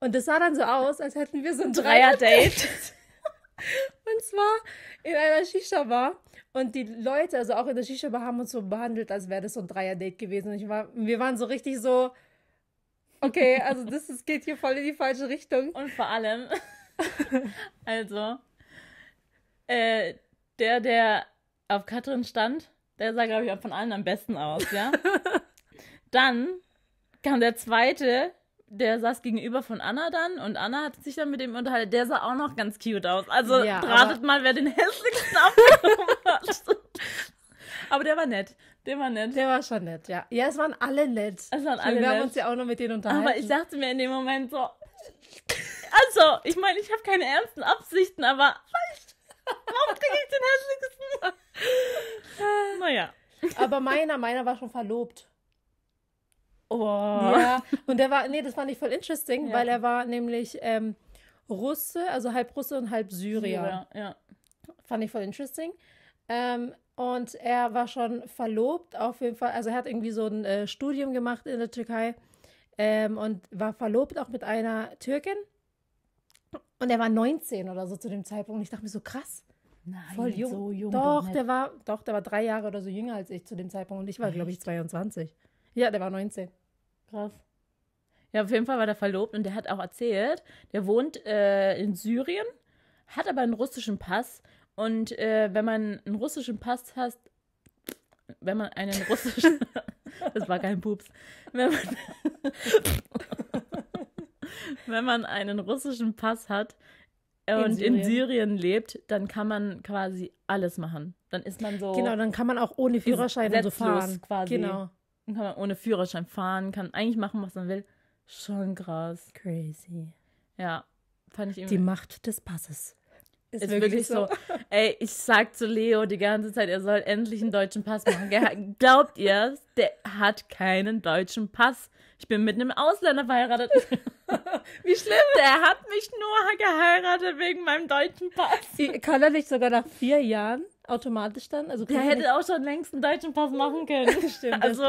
Speaker 1: Und das sah dann so aus, als hätten wir so ein Dreier-Date. und zwar in einer Shisha-Bar. Und die Leute, also auch in der Shisha-Bar, haben uns so behandelt, als wäre das so ein Dreier-Date gewesen. Und ich war, wir waren so richtig so, okay, also das ist, geht hier voll in die falsche Richtung. Und vor allem, also, äh, der, der auf Katrin stand. Der sah, glaube ich, auch von allen am besten aus, ja. dann kam der zweite, der saß gegenüber von Anna dann und Anna hat sich dann mit dem unterhalten. Der sah auch noch ganz cute aus. Also ja, ratet mal, wer den hässlichsten aufgenommen hat. aber der war nett. Der war nett. Der war schon nett, ja. Ja, es waren alle nett. Es waren alle wir nett. haben uns ja auch noch mit denen unterhalten. Aber ich dachte mir in dem Moment so, also, ich meine, ich habe keine ernsten Absichten, aber warum kriege ich den hässlichsten? naja. Aber meiner, meiner war schon verlobt. Oh. Ja, und der war, nee, das fand ich voll interesting, ja. weil er war nämlich ähm, Russe, also halb Russe und halb Syrier. Syrer ja. Fand ich voll interesting. Ähm, und er war schon verlobt, auf jeden Fall. Also er hat irgendwie so ein äh, Studium gemacht in der Türkei ähm, und war verlobt auch mit einer Türkin. Und er war 19 oder so zu dem Zeitpunkt. Und ich dachte mir so, krass, Nein, voll jung. So jung doch, doch der war, doch, der war drei Jahre oder so jünger als ich zu dem Zeitpunkt und ich war, glaube ich, 22. Ja, der war 19. Krass. Ja, auf jeden Fall war der verlobt und der hat auch erzählt, der wohnt äh, in Syrien, hat aber einen russischen Pass und äh, wenn man einen russischen Pass hat, wenn man einen russischen, das war kein Pups, wenn man, wenn man einen russischen Pass hat, und in Syrien. in Syrien lebt, dann kann man quasi alles machen. Dann ist man so. Genau, dann kann man auch ohne Führerschein so fahren. quasi. Genau. Dann kann man ohne Führerschein fahren, kann eigentlich machen, was man will. Schon krass. Crazy. Ja, fand ich irgendwie. Die Macht des Passes. Ist, ist wirklich, wirklich so. so. Ey, ich sag zu Leo die ganze Zeit, er soll endlich einen deutschen Pass machen. Glaubt ihr, der hat keinen deutschen Pass. Ich bin mit einem Ausländer verheiratet. Wie schlimm. Der hat mich nur geheiratet wegen meinem deutschen Pass. Kann er nicht sogar nach vier Jahren automatisch dann? Also der hätte auch schon längst einen deutschen Pass machen können. Stimmt, also,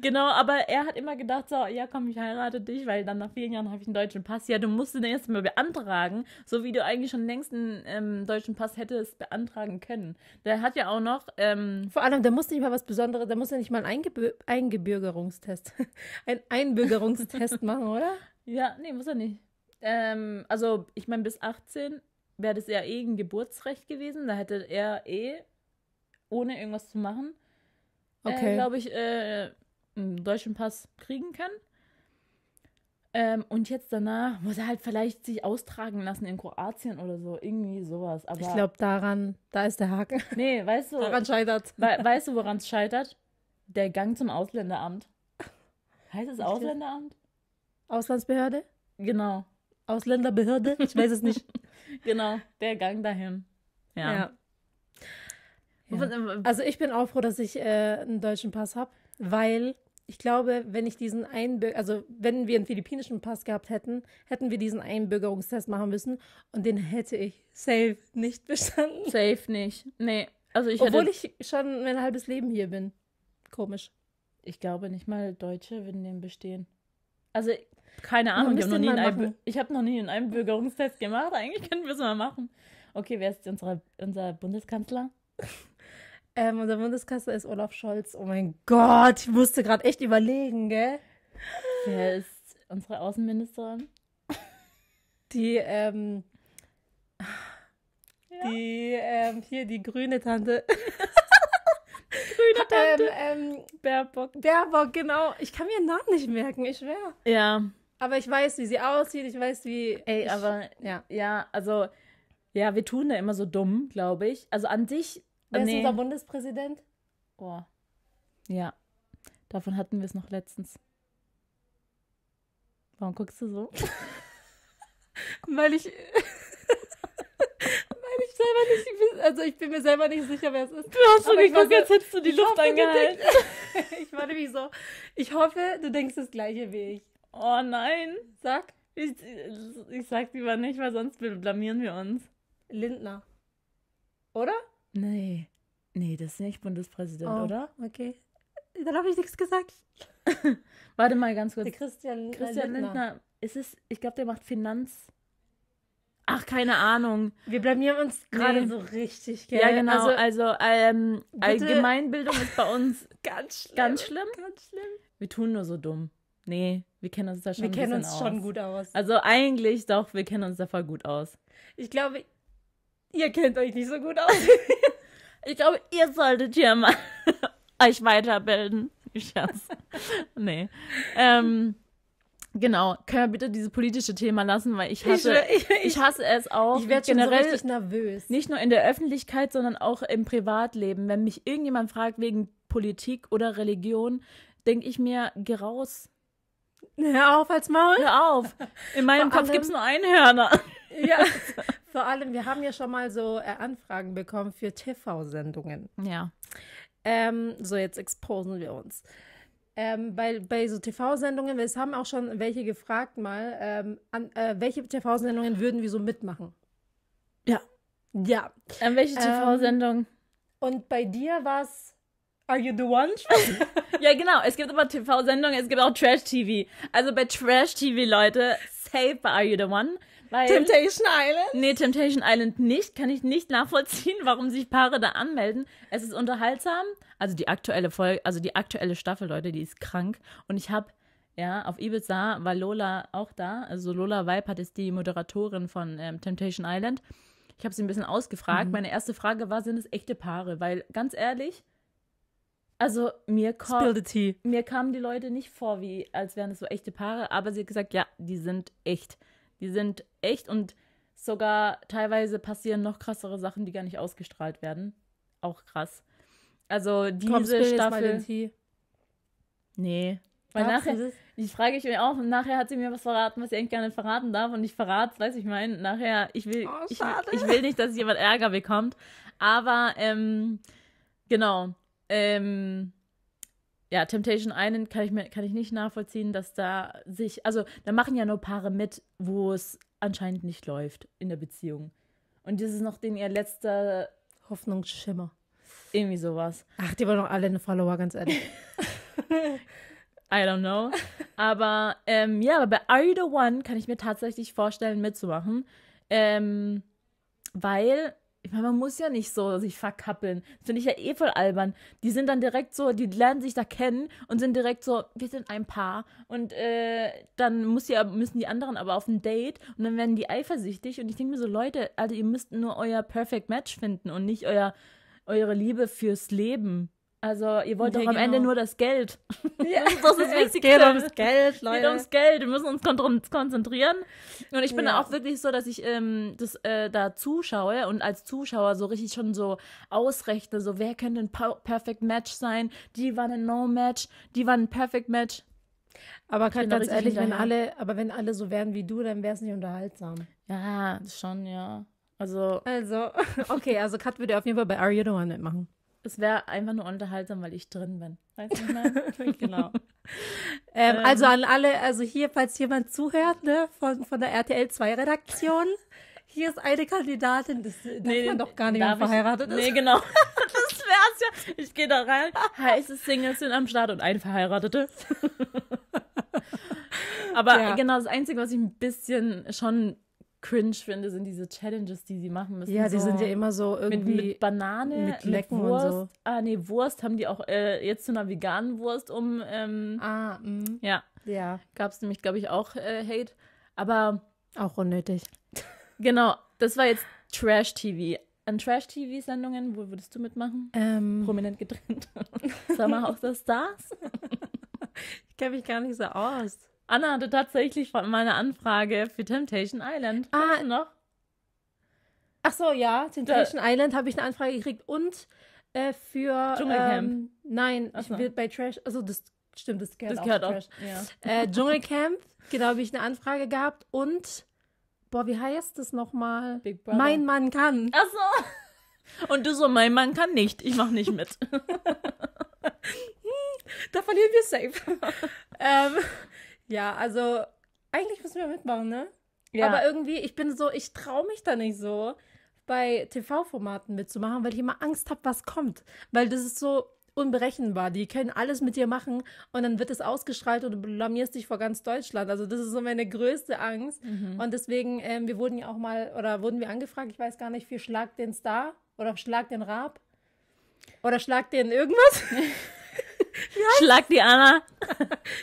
Speaker 1: genau, aber er hat immer gedacht, so, ja komm, ich heirate dich, weil dann nach vielen Jahren habe ich einen deutschen Pass. Ja, du musst den erst mal beantragen, so wie du eigentlich schon längst einen ähm, deutschen Pass hättest beantragen können. Der hat ja auch noch... Ähm, Vor allem, der muss nicht mal was Besonderes, der muss ja nicht mal einen Eingebür Eingebürgerungstest, einen Einbürgerungstest machen, oder? Ja, nee, muss er nicht. Ähm, also, ich meine, bis 18 wäre das ja eh ein Geburtsrecht gewesen. Da hätte er eh, ohne irgendwas zu machen, äh, okay. äh, glaube ich, äh, einen deutschen Pass kriegen können. Ähm, und jetzt danach muss er halt vielleicht sich austragen lassen in Kroatien oder so, irgendwie sowas. Aber ich glaube, daran, da ist der Haken. Nee, weißt du. daran scheitert. We weißt du, woran es scheitert? Der Gang zum Ausländeramt. Heißt es Ausländeramt? Auslandsbehörde? Genau. Ausländerbehörde? Ich weiß es nicht. genau, der Gang dahin. Ja. ja. ja. Also ich bin auch froh, dass ich äh, einen deutschen Pass habe, weil ich glaube, wenn ich diesen Einbürger, also wenn wir einen philippinischen Pass gehabt hätten, hätten wir diesen Einbürgerungstest machen müssen und den hätte ich safe nicht bestanden. Safe nicht. Nee. Also ich Obwohl ich schon mein halbes Leben hier bin. Komisch. Ich glaube nicht mal Deutsche würden den bestehen. Also keine Ahnung, ich habe noch, nie einen hab noch nie einen Einbürgerungstest gemacht. Eigentlich können wir es mal machen. Okay, wer ist unsere, unser Bundeskanzler? ähm, unser Bundeskanzler ist Olaf Scholz. Oh mein Gott, ich musste gerade echt überlegen, gell? Wer ist unsere Außenministerin? Die, ähm, ja. die, ähm, hier, die grüne Tante. grüne ähm, Tante. Ähm, ähm, Baerbock. Baerbock, genau. Ich kann mir den Namen nicht merken, ich schwöre. Ja, aber ich weiß, wie sie aussieht, ich weiß, wie. Ey, aber. ja. ja, also. Ja, wir tun da immer so dumm, glaube ich. Also an dich. Wer nee. ist unser Bundespräsident? Boah. Ja. Davon hatten wir es noch letztens. Warum guckst du so? Weil ich. Weil ich selber nicht. Also ich bin mir selber nicht sicher, wer es ist. Du hast schon geguckt, als hättest du die Luft hoffe, angehalten. ich war nämlich so. Ich hoffe, du denkst das gleiche wie ich. Oh nein. Sag. Ich, ich sag lieber nicht, weil sonst blamieren wir uns. Lindner. Oder? Nee. Nee, das ist nicht Bundespräsident, oh, oder? Okay. Dann habe ich nichts gesagt. Warte mal ganz kurz. Der Christian, Christian Lindner. Lindner. Ist es, ich glaube, der macht Finanz. Ach, keine Ahnung. Wir blamieren uns gerade nee. so richtig, gell? Ja, genau. Also, also ähm, Allgemeinbildung ist bei uns ganz schlimm. Ganz schlimm. Ganz schlimm. Wir tun nur so dumm. Nee, wir kennen uns da schon wir kennen uns aus. schon gut aus. Also eigentlich doch, wir kennen uns da voll gut aus. Ich glaube, ihr kennt euch nicht so gut aus. ich glaube, ihr solltet hier mal euch weiterbilden. Scherz. nee. Ähm, genau. Können wir bitte dieses politische Thema lassen, weil ich hasse, ich, ich, ich hasse es auch. Ich werde generell so richtig nervös. Nicht nur in der Öffentlichkeit, sondern auch im Privatleben. Wenn mich irgendjemand fragt wegen Politik oder Religion, denke ich mir, geh raus. Hör auf als Maul. Hör auf. In meinem Kopf gibt es nur Einhörner. Ja, vor allem, wir haben ja schon mal so äh, Anfragen bekommen für TV-Sendungen. Ja. Ähm, so, jetzt exposen wir uns. Ähm, bei, bei so TV-Sendungen, es haben auch schon welche gefragt mal, ähm, an, äh, welche TV-Sendungen würden wir so mitmachen? Ja. Ja. An welche ähm, TV-Sendung? und bei dir war es Are you the one? ja, genau. Es gibt aber TV-Sendungen, es gibt auch Trash-TV. Also bei Trash-TV, Leute, safe bei Are You the One. Weil, Temptation Island? Nee, Temptation Island nicht. Kann ich nicht nachvollziehen, warum sich Paare da anmelden. Es ist unterhaltsam. Also die aktuelle Folge, also die aktuelle Staffel, Leute, die ist krank. Und ich habe ja, auf Ibiza war Lola auch da. Also Lola Weipert ist die Moderatorin von ähm, Temptation Island. Ich habe sie ein bisschen ausgefragt. Mhm. Meine erste Frage war, sind es echte Paare? Weil ganz ehrlich, also mir, kam, mir kamen die Leute nicht vor, wie als wären es so echte Paare, aber sie hat gesagt, ja, die sind echt. Die sind echt und sogar teilweise passieren noch krassere Sachen, die gar nicht ausgestrahlt werden. Auch krass. Also diese Komm, Staffel. Nee. Weil nachher, dieses? ich frage ich mir auch, und nachher hat sie mir was verraten, was sie eigentlich gar nicht verraten darf. Und ich verrate, weiß ich mein, nachher, ich will, oh, ich, ich will nicht, dass jemand Ärger bekommt. Aber, ähm, genau. Ähm, ja, Temptation Island kann ich, mir, kann ich nicht nachvollziehen, dass da sich, also da machen ja nur Paare mit, wo es anscheinend nicht läuft in der Beziehung. Und das ist noch den ihr letzter Hoffnungsschimmer. Irgendwie sowas. Ach, die wollen doch alle eine Follower, ganz ehrlich. I don't know. Aber ähm, ja, aber bei Either One kann ich mir tatsächlich vorstellen, mitzumachen. Ähm, weil ich meine, man muss ja nicht so sich verkappeln. Das finde ich ja eh voll albern. Die sind dann direkt so, die lernen sich da kennen und sind direkt so, wir sind ein Paar. Und äh, dann muss ja, müssen die anderen aber auf ein Date und dann werden die eifersüchtig. Und ich denke mir so, Leute, also ihr müsst nur euer Perfect Match finden und nicht euer, eure Liebe fürs Leben. Also, ihr wollt ja, doch am genau. Ende nur das Geld. Ja. das ist wichtig. Es geht ums Geld, Leute. Es geht ums Geld. Wir müssen uns kon konzentrieren. Und ich bin ja. auch wirklich so, dass ich ähm, das äh, da zuschaue und als Zuschauer so richtig schon so ausrechne, so wer könnte ein Perfect Match sein? Die waren ein No-Match, die waren ein Perfect Match. Aber ganz, ganz ehrlich, wenn alle, aber wenn alle so wären wie du, dann wäre es nicht unterhaltsam. Ja, schon, ja. Also. Also, okay, also Kat würde auf jeden Fall bei Are You The One mitmachen es wäre einfach nur unterhaltsam, weil ich drin bin. Weißt du, genau. ähm, also ähm, also an alle, also hier, falls jemand zuhört, ne, von, von der RTL 2 Redaktion, hier ist eine Kandidatin, das darf nee, man doch gar nicht mehr verheiratet ich, Nee, genau. das wär's ja. Ich gehe da rein, heiße Singles sind am Start und ein Verheiratete. Aber ja. genau, das Einzige, was ich ein bisschen schon cringe finde, sind diese Challenges, die sie machen müssen. Ja, die so sind ja immer so irgendwie. Mit, mit Banane, mit, Lecken mit Wurst. Und so. Ah, nee, Wurst haben die auch äh, jetzt zu einer veganen Wurst um. Ähm, ah, mh. Mm. Ja. Ja. Gab es nämlich, glaube ich, auch äh, Hate. Aber. Auch unnötig. genau, das war jetzt Trash-TV. An Trash-TV-Sendungen, wo würdest du mitmachen? Ähm, Prominent getrennt. Sag mal, auch das Stars? ich kenne mich gar nicht so aus. Anna hatte tatsächlich von meiner Anfrage für Temptation Island. Ah, du noch? Ach so, ja. Temptation da. Island habe ich eine Anfrage gekriegt und äh, für. Dschungelcamp. Ähm, nein, so. ich will bei Trash. Also, das stimmt, das gehört das auch. Gehört auch Trash. Ja. Äh, Dschungelcamp, genau, habe ich eine Anfrage gehabt und. Boah, wie heißt das nochmal? Big Brother. Mein Mann kann. Ach so. Und du so, mein Mann kann nicht. Ich mache nicht mit. Hm, da verlieren wir safe. ähm, ja, also eigentlich müssen wir mitmachen, ne? Ja. Aber irgendwie, ich bin so, ich traue mich da nicht so, bei TV-Formaten mitzumachen, weil ich immer Angst habe, was kommt. Weil das ist so unberechenbar. Die können alles mit dir machen und dann wird es ausgestrahlt und du blamierst dich vor ganz Deutschland. Also das ist so meine größte Angst. Mhm. Und deswegen, ähm, wir wurden ja auch mal, oder wurden wir angefragt, ich weiß gar nicht, für Schlag den Star oder Schlag den Raab oder Schlag den irgendwas. Schlag die Anna.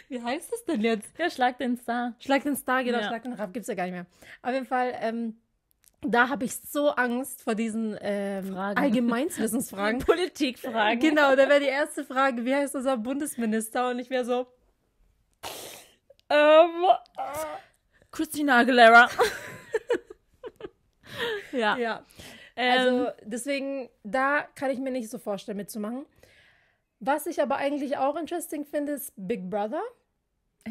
Speaker 1: Wie heißt das denn jetzt? Ja, Schlag den Star. Schlag den Star, genau. Ja. Schlag den Rab gibt's ja gar nicht mehr. Auf jeden Fall, ähm, da habe ich so Angst vor diesen ähm, Allgemeinswissensfragen. Politikfragen. Genau, da wäre die erste Frage, wie heißt unser Bundesminister? Und ich wäre so... Ähm, äh, Christina Aguilera. ja. Ja. Ähm. Also deswegen, da kann ich mir nicht so vorstellen, mitzumachen. Was ich aber eigentlich auch interesting finde, ist Big Brother.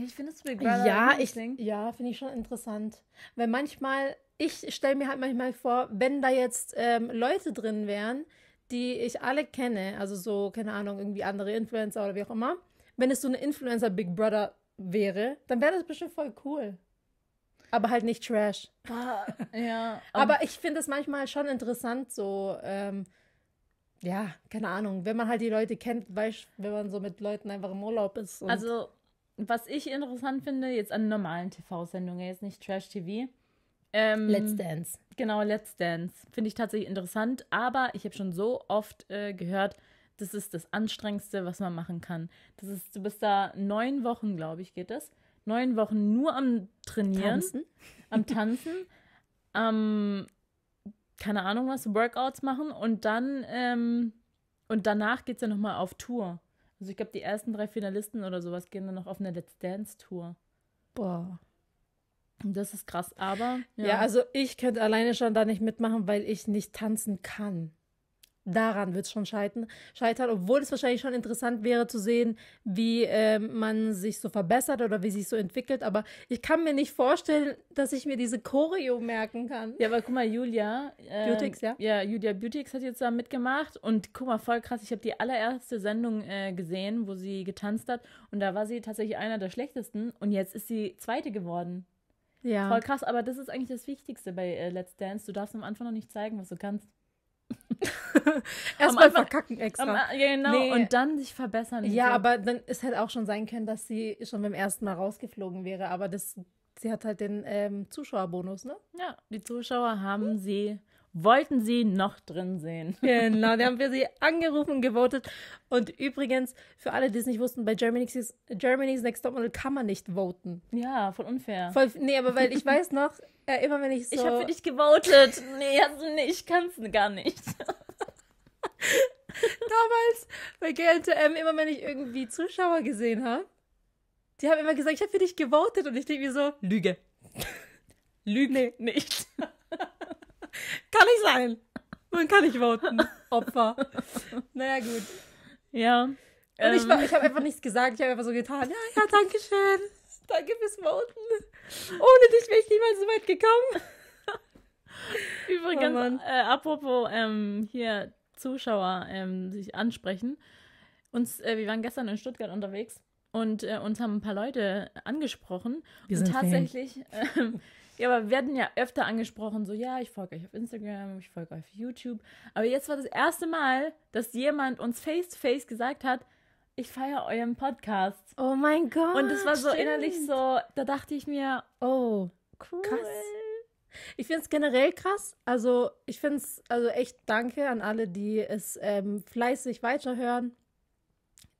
Speaker 1: Ich finde es Big Brother. Ja, ich, ja finde ich schon interessant. Weil manchmal, ich stelle mir halt manchmal vor, wenn da jetzt ähm, Leute drin wären, die ich alle kenne, also so, keine Ahnung, irgendwie andere Influencer oder wie auch immer, wenn es so eine Influencer Big Brother wäre, dann wäre das bestimmt voll cool. Aber halt nicht Trash. Ah, ja. Aber ich finde es manchmal schon interessant, so. Ähm, ja, keine Ahnung, wenn man halt die Leute kennt, weiß, wenn man so mit Leuten einfach im Urlaub ist. also, was ich interessant finde, jetzt an normalen TV-Sendungen, jetzt nicht Trash-TV. Ähm, Let's Dance. Genau, Let's Dance. Finde ich tatsächlich interessant, aber ich habe schon so oft äh, gehört, das ist das Anstrengendste, was man machen kann. Das ist, du bist da neun Wochen, glaube ich, geht das. Neun Wochen nur am Trainieren, Tanzen. am Tanzen, am keine Ahnung was, Workouts machen und dann ähm, und danach geht es ja nochmal auf Tour. Also ich glaube, die ersten drei Finalisten oder sowas gehen dann noch auf eine Let's Dance-Tour. Boah. Das ist krass, aber. Ja. ja, also ich könnte alleine schon da nicht mitmachen, weil ich nicht tanzen kann. Daran wird es schon scheitern, scheitern, obwohl es wahrscheinlich schon interessant wäre zu sehen, wie äh, man sich so verbessert oder wie sich so entwickelt. Aber ich kann mir nicht vorstellen, dass ich mir diese Choreo merken kann. Ja, aber guck mal, Julia. Äh, Beautix, ja? Ja, Julia Beautix hat jetzt da mitgemacht. Und guck mal, voll krass. Ich habe die allererste Sendung äh, gesehen, wo sie getanzt hat. Und da war sie tatsächlich einer der schlechtesten. Und jetzt ist sie zweite geworden. Ja. Voll krass. Aber das ist eigentlich das Wichtigste bei äh, Let's Dance. Du darfst am Anfang noch nicht zeigen, was du kannst. Erstmal verkacken extra. Am, genau, nee. und dann sich verbessern. Ja, so. aber dann es hätte auch schon sein können, dass sie schon beim ersten Mal rausgeflogen wäre. Aber das, sie hat halt den ähm, Zuschauerbonus, ne? Ja, die Zuschauer haben hm. sie wollten sie noch drin sehen. Genau, da haben wir sie angerufen, gewotet. Und übrigens, für alle, die es nicht wussten, bei Germany's, Germany's Next Model kann man nicht voten. Ja, voll unfair. Voll, nee, aber weil ich weiß noch, äh, immer wenn ich so... Ich habe für dich gewotet. Nee, also, nee ich kann es gar nicht. Damals bei GLTM, immer wenn ich irgendwie Zuschauer gesehen habe, die haben immer gesagt, ich habe für dich gewotet. Und ich denke mir so, Lüge. Lüge nee. nicht kann nicht sein. Man kann nicht voten. Opfer. Naja, gut. Ja. Und ähm. ich, ich habe einfach nichts gesagt. Ich habe einfach so getan. Ja, ja, danke schön. Danke fürs Voten. Ohne dich wäre ich niemals so weit gekommen. Übrigens, oh äh, apropos ähm, hier Zuschauer ähm, sich ansprechen. Uns, äh, wir waren gestern in Stuttgart unterwegs und äh, uns haben ein paar Leute angesprochen. Wir und tatsächlich, äh, ja, aber wir werden ja öfter angesprochen, so, ja, ich folge euch auf Instagram, ich folge euch auf YouTube. Aber jetzt war das erste Mal, dass jemand uns face to face gesagt hat, ich feiere euren Podcast. Oh mein Gott. Und das war so stimmt. innerlich so, da dachte ich mir, oh, cool. Krass. Ich finde es generell krass. Also, ich finde es, also echt danke an alle, die es ähm, fleißig weiterhören,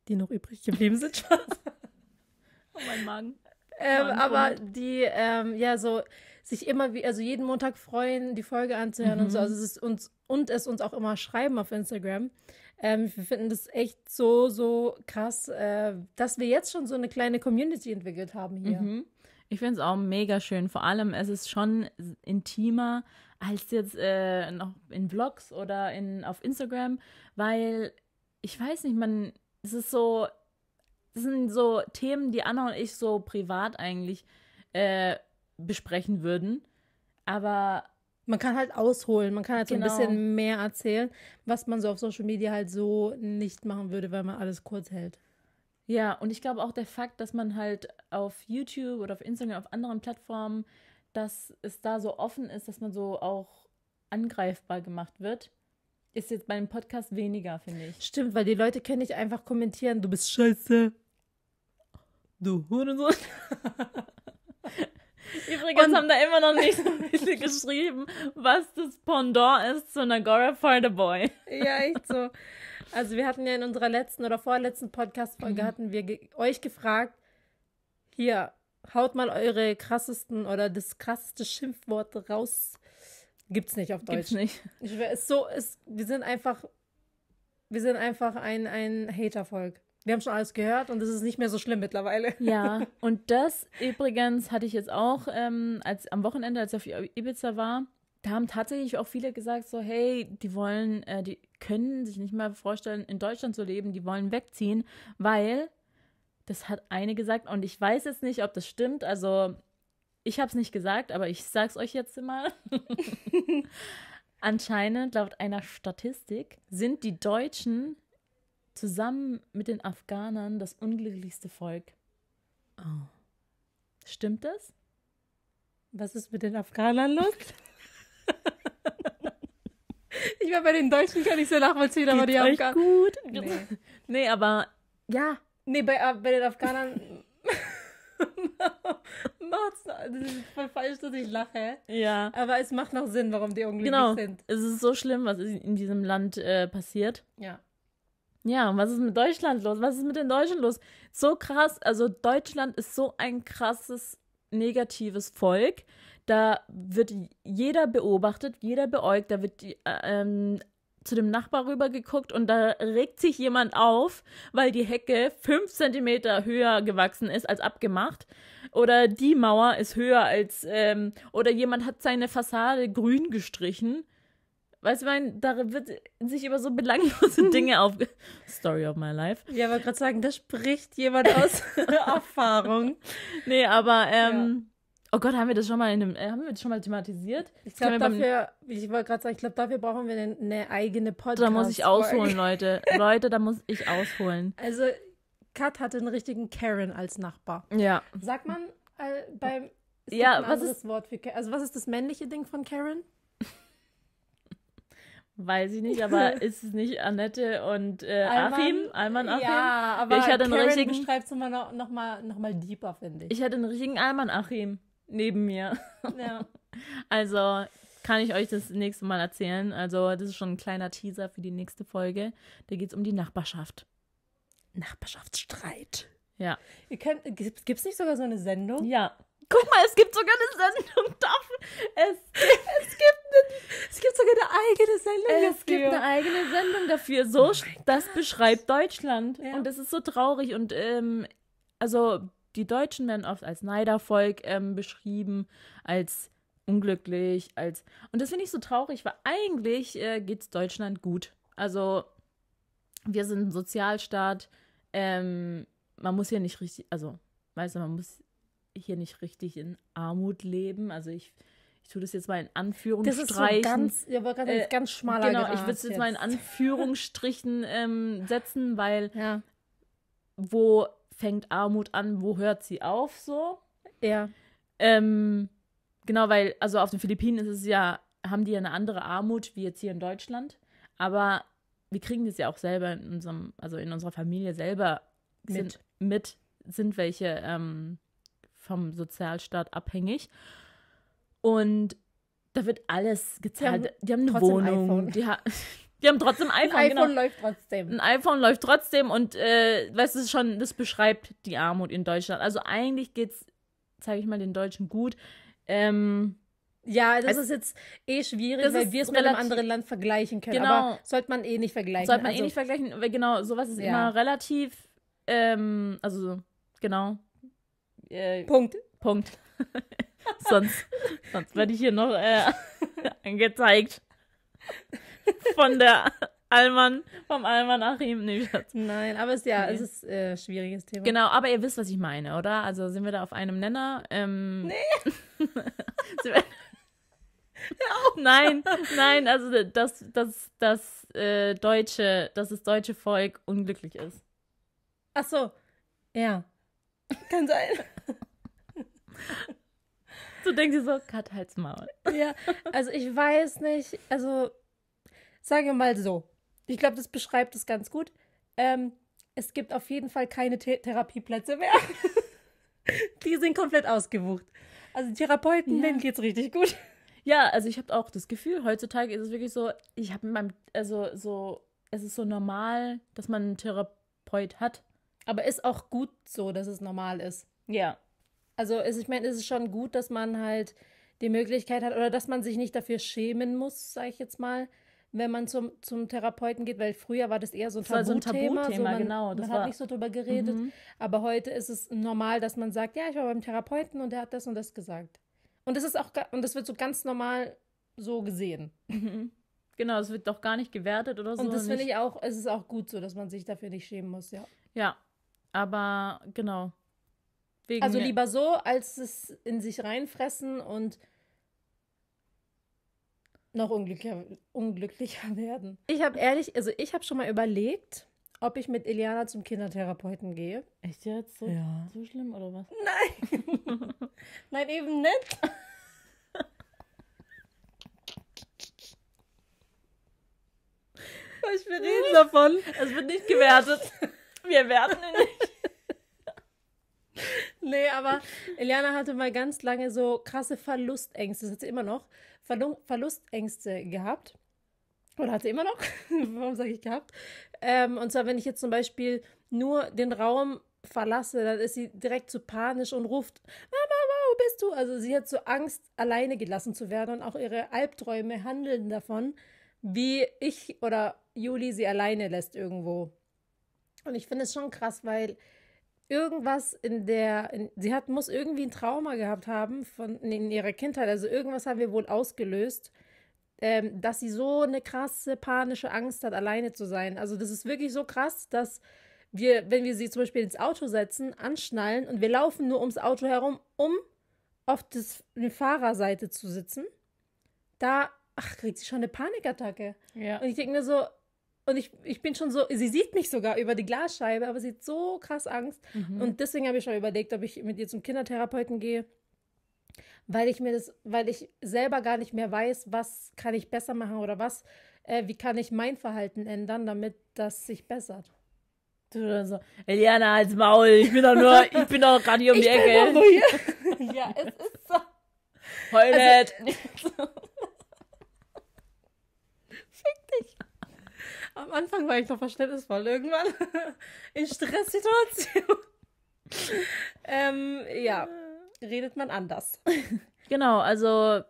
Speaker 1: die noch übrig geblieben sind. oh, mein Magen ähm, aber die, ähm, ja, so sich immer wie, also jeden Montag freuen, die Folge anzuhören mhm. und so. Mhm. Also es ist uns und es uns auch immer schreiben auf Instagram. Ähm, wir finden das echt so, so krass, äh, dass wir jetzt schon so eine kleine Community entwickelt haben hier. Mhm. Ich finde es auch mega schön. Vor allem, es ist schon intimer als jetzt äh, noch in Vlogs oder in, auf Instagram, weil ich weiß nicht, man, es ist so, das sind so Themen, die Anna und ich so privat eigentlich äh, besprechen würden. Aber. Man kann halt ausholen, man kann halt genau. so ein genau. bisschen mehr erzählen, was man so auf Social Media halt so nicht machen würde, weil man alles kurz hält. Ja, und ich glaube auch der Fakt, dass man halt auf YouTube oder auf Instagram, auf anderen Plattformen, dass es da so offen ist, dass man so auch angreifbar gemacht wird, ist jetzt bei dem Podcast weniger, finde ich. Stimmt, weil die Leute können nicht einfach kommentieren, du bist scheiße du Hurensohn. Übrigens und haben da immer noch nicht so viele geschrieben, was das Pendant ist zu Nagora for the Boy. ja, echt so. Also wir hatten ja in unserer letzten oder vorletzten Podcast-Folge mhm. hatten wir ge euch gefragt, hier, haut mal eure krassesten oder das krasseste Schimpfwort raus. Gibt's nicht auf Deutsch. Gibt's nicht. Ich, ist so, ist, wir sind einfach, wir sind einfach ein, ein Hater-Volk. Wir haben schon alles gehört und es ist nicht mehr so schlimm mittlerweile. Ja, und das übrigens hatte ich jetzt auch ähm, als, am Wochenende, als ich auf Ibiza war. Da haben tatsächlich auch viele gesagt, so, hey, die wollen, äh, die können sich nicht mehr vorstellen, in Deutschland zu leben, die wollen wegziehen, weil das hat eine gesagt und ich weiß jetzt nicht, ob das stimmt. Also, ich habe es nicht gesagt, aber ich sag's euch jetzt mal. Anscheinend, laut einer Statistik, sind die Deutschen zusammen mit den Afghanern das unglücklichste Volk. Oh. Stimmt das? Was ist mit den Afghanern los? ich meine, bei den Deutschen kann ich so nachvollziehen, aber die haben gar gut. Nee. nee, aber ja. Nee, bei, äh, bei den Afghanern macht's das ist voll falsch, dass ich lache. Ja. Aber es macht noch Sinn, warum die unglücklich genau. sind. Es ist so schlimm, was in diesem Land äh, passiert. Ja. Ja, und was ist mit Deutschland los? Was ist mit den Deutschen los? So krass, also Deutschland ist so ein krasses negatives Volk. Da wird jeder beobachtet, jeder beäugt, da wird die, äh, ähm, zu dem Nachbar rübergeguckt und da regt sich jemand auf, weil die Hecke fünf Zentimeter höher gewachsen ist als abgemacht. Oder die Mauer ist höher als, ähm, oder jemand hat seine Fassade grün gestrichen. Weißt du, mein, da wird sich über so belanglose Dinge auf. Story of my life. Ja, aber gerade sagen, da spricht jemand aus Erfahrung. Nee, aber ähm, ja. oh Gott, haben wir das schon mal in einem, äh, haben wir das schon mal thematisiert? Ich glaube dafür, ich wollte gerade sagen, ich glaube dafür brauchen wir eine, eine eigene Podcast. Da muss ich ausholen, Leute. Leute, da muss ich ausholen. Also Kat hatte einen richtigen Karen als Nachbar. Ja. Sagt man äh, beim ja, was ist das Wort für Karen? Also was ist das männliche Ding von Karen? Weiß ich nicht, aber ist es nicht Annette und äh, Alman, Achim? Alman Achim? Ja, aber ich hatte einen Karen richtigen, beschreibt es immer noch, noch, mal, noch mal deeper, finde ich. Ich hatte einen richtigen Alman Achim neben mir. Ja. also kann ich euch das nächste Mal erzählen. Also das ist schon ein kleiner Teaser für die nächste Folge. Da geht es um die Nachbarschaft. Nachbarschaftsstreit. Ja. gibt es nicht sogar so eine Sendung? Ja. Guck mal, es gibt sogar eine Sendung dafür. Es, es, gibt, eine, es gibt sogar eine eigene Sendung es dafür. Es gibt eine eigene Sendung dafür. So, oh das Gott. beschreibt Deutschland. Ja. Und das ist so traurig. Und ähm, also die Deutschen werden oft als Neidervolk ähm, beschrieben, als unglücklich, als. Und das finde ich so traurig, weil eigentlich äh, geht es Deutschland gut. Also, wir sind ein Sozialstaat. Ähm, man muss hier nicht richtig. Also, weißt du, man muss hier nicht richtig in Armut leben. Also ich, ich tue das jetzt mal in Anführungsstrichen. Das ist so ganz, ja, ganz, äh, ganz schmaler Genau, Gras ich würde es jetzt, jetzt, mal in Anführungsstrichen ähm, setzen, weil ja. wo fängt Armut an, wo hört sie auf so? Ja. Ähm, genau, weil also auf den Philippinen ist es ja, haben die ja eine andere Armut wie jetzt hier in Deutschland, aber wir kriegen das ja auch selber in unserem, also in unserer Familie selber sind, mit, mit sind welche ähm, vom Sozialstaat abhängig. Und da wird alles gezahlt. Die haben, die haben eine Wohnung. Ein die, ha die, haben trotzdem ein iPhone. Ein genau. iPhone genau. läuft trotzdem. Ein iPhone läuft trotzdem und äh, weißt du schon, das beschreibt die Armut in Deutschland. Also eigentlich geht es, zeige ich mal den Deutschen gut. Ähm, ja, das es, ist jetzt eh schwierig, weil wir es mit einem anderen Land vergleichen können. Genau. Aber sollte man eh nicht vergleichen. Sollte man eh also, eh nicht vergleichen, genau, sowas ist ja. immer relativ, ähm, also genau, äh, Punkt. Punkt. sonst sonst werde ich hier noch äh, angezeigt. Von der Alman, vom Allmann Achim. Nee, Schatz. Nein, aber es, ja, nee. es ist äh, ein schwieriges Thema. Genau, aber ihr wisst, was ich meine, oder? Also sind wir da auf einem Nenner? Ähm, nee. nein, nein, also dass das, das, äh, deutsche, dass das deutsche Volk unglücklich ist. Ach so, ja. Kann sein. So denkt sie so, cut halt's Maul. Ja, also ich weiß nicht, also sagen wir mal so. Ich glaube, das beschreibt es ganz gut. Ähm, es gibt auf jeden Fall keine The Therapieplätze mehr. die sind komplett ausgewucht. Also Therapeuten, ja. denen geht's richtig gut. Ja, also ich habe auch das Gefühl, heutzutage ist es wirklich so, ich habe mit meinem, also so, es ist so normal, dass man einen Therapeut hat. Aber ist auch gut so, dass es normal ist. Ja. Also ist, ich meine, ist es ist schon gut, dass man halt die Möglichkeit hat oder dass man sich nicht dafür schämen muss, sage ich jetzt mal, wenn man zum, zum Therapeuten geht, weil früher war das eher so ein Tabuthema. So ein Tabuthema, so man, genau. Das man war, hat nicht so drüber geredet. Mhm. Aber heute ist es normal, dass man sagt, ja, ich war beim Therapeuten und der hat das und das gesagt. Und das ist auch und das wird so ganz normal so gesehen. Mhm. Genau, es wird doch gar nicht gewertet oder so. Und das finde ich auch, es ist auch gut so, dass man sich dafür nicht schämen muss, ja. Ja, aber genau. also lieber so, als es in sich reinfressen und noch unglücklicher, unglücklicher werden. Ich habe ehrlich, also ich habe schon mal überlegt, ob ich mit Eliana zum Kindertherapeuten gehe. Echt jetzt? So, ja. so schlimm oder was? Nein! Nein, eben nicht. ich will reden davon. Es wird nicht gewertet. Wir werden nicht. nee, aber Eliana hatte mal ganz lange so krasse Verlustängste, das hat sie immer noch, Verlu Verlustängste gehabt. Oder hatte immer noch, warum sage ich gehabt? Ähm, und zwar, wenn ich jetzt zum Beispiel nur den Raum verlasse, dann ist sie direkt zu panisch und ruft, Mama, wo bist du? Also sie hat so Angst, alleine gelassen zu werden und auch ihre Albträume handeln davon, wie ich oder Juli sie alleine lässt irgendwo. Und ich finde es schon krass, weil irgendwas in der, in, sie hat, muss irgendwie ein Trauma gehabt haben von, in ihrer Kindheit. Also irgendwas haben wir wohl ausgelöst, ähm, dass sie so eine krasse panische Angst hat, alleine zu sein. Also das ist wirklich so krass, dass wir, wenn wir sie zum Beispiel ins Auto setzen, anschnallen und wir laufen nur ums Auto herum, um auf das, die Fahrerseite zu sitzen, da ach, kriegt sie schon eine Panikattacke. Ja. Und ich denke mir so, und ich, ich bin schon so, sie sieht mich sogar über die Glasscheibe, aber sie hat so krass Angst. Mhm. Und deswegen habe ich schon überlegt, ob ich mit ihr zum Kindertherapeuten gehe. Weil ich mir das, weil ich selber gar nicht mehr weiß, was kann ich besser machen oder was, äh, wie kann ich mein Verhalten ändern, damit das sich bessert. Du dann so, Eliana, als Maul, ich bin doch nur, ich bin doch gerade hier um die Ecke. Bin ja, es ist so. Heul also, Fick dich. Am Anfang war ich noch verständnisvoll, irgendwann in Stresssituationen. ähm, ja, redet man anders. Genau, also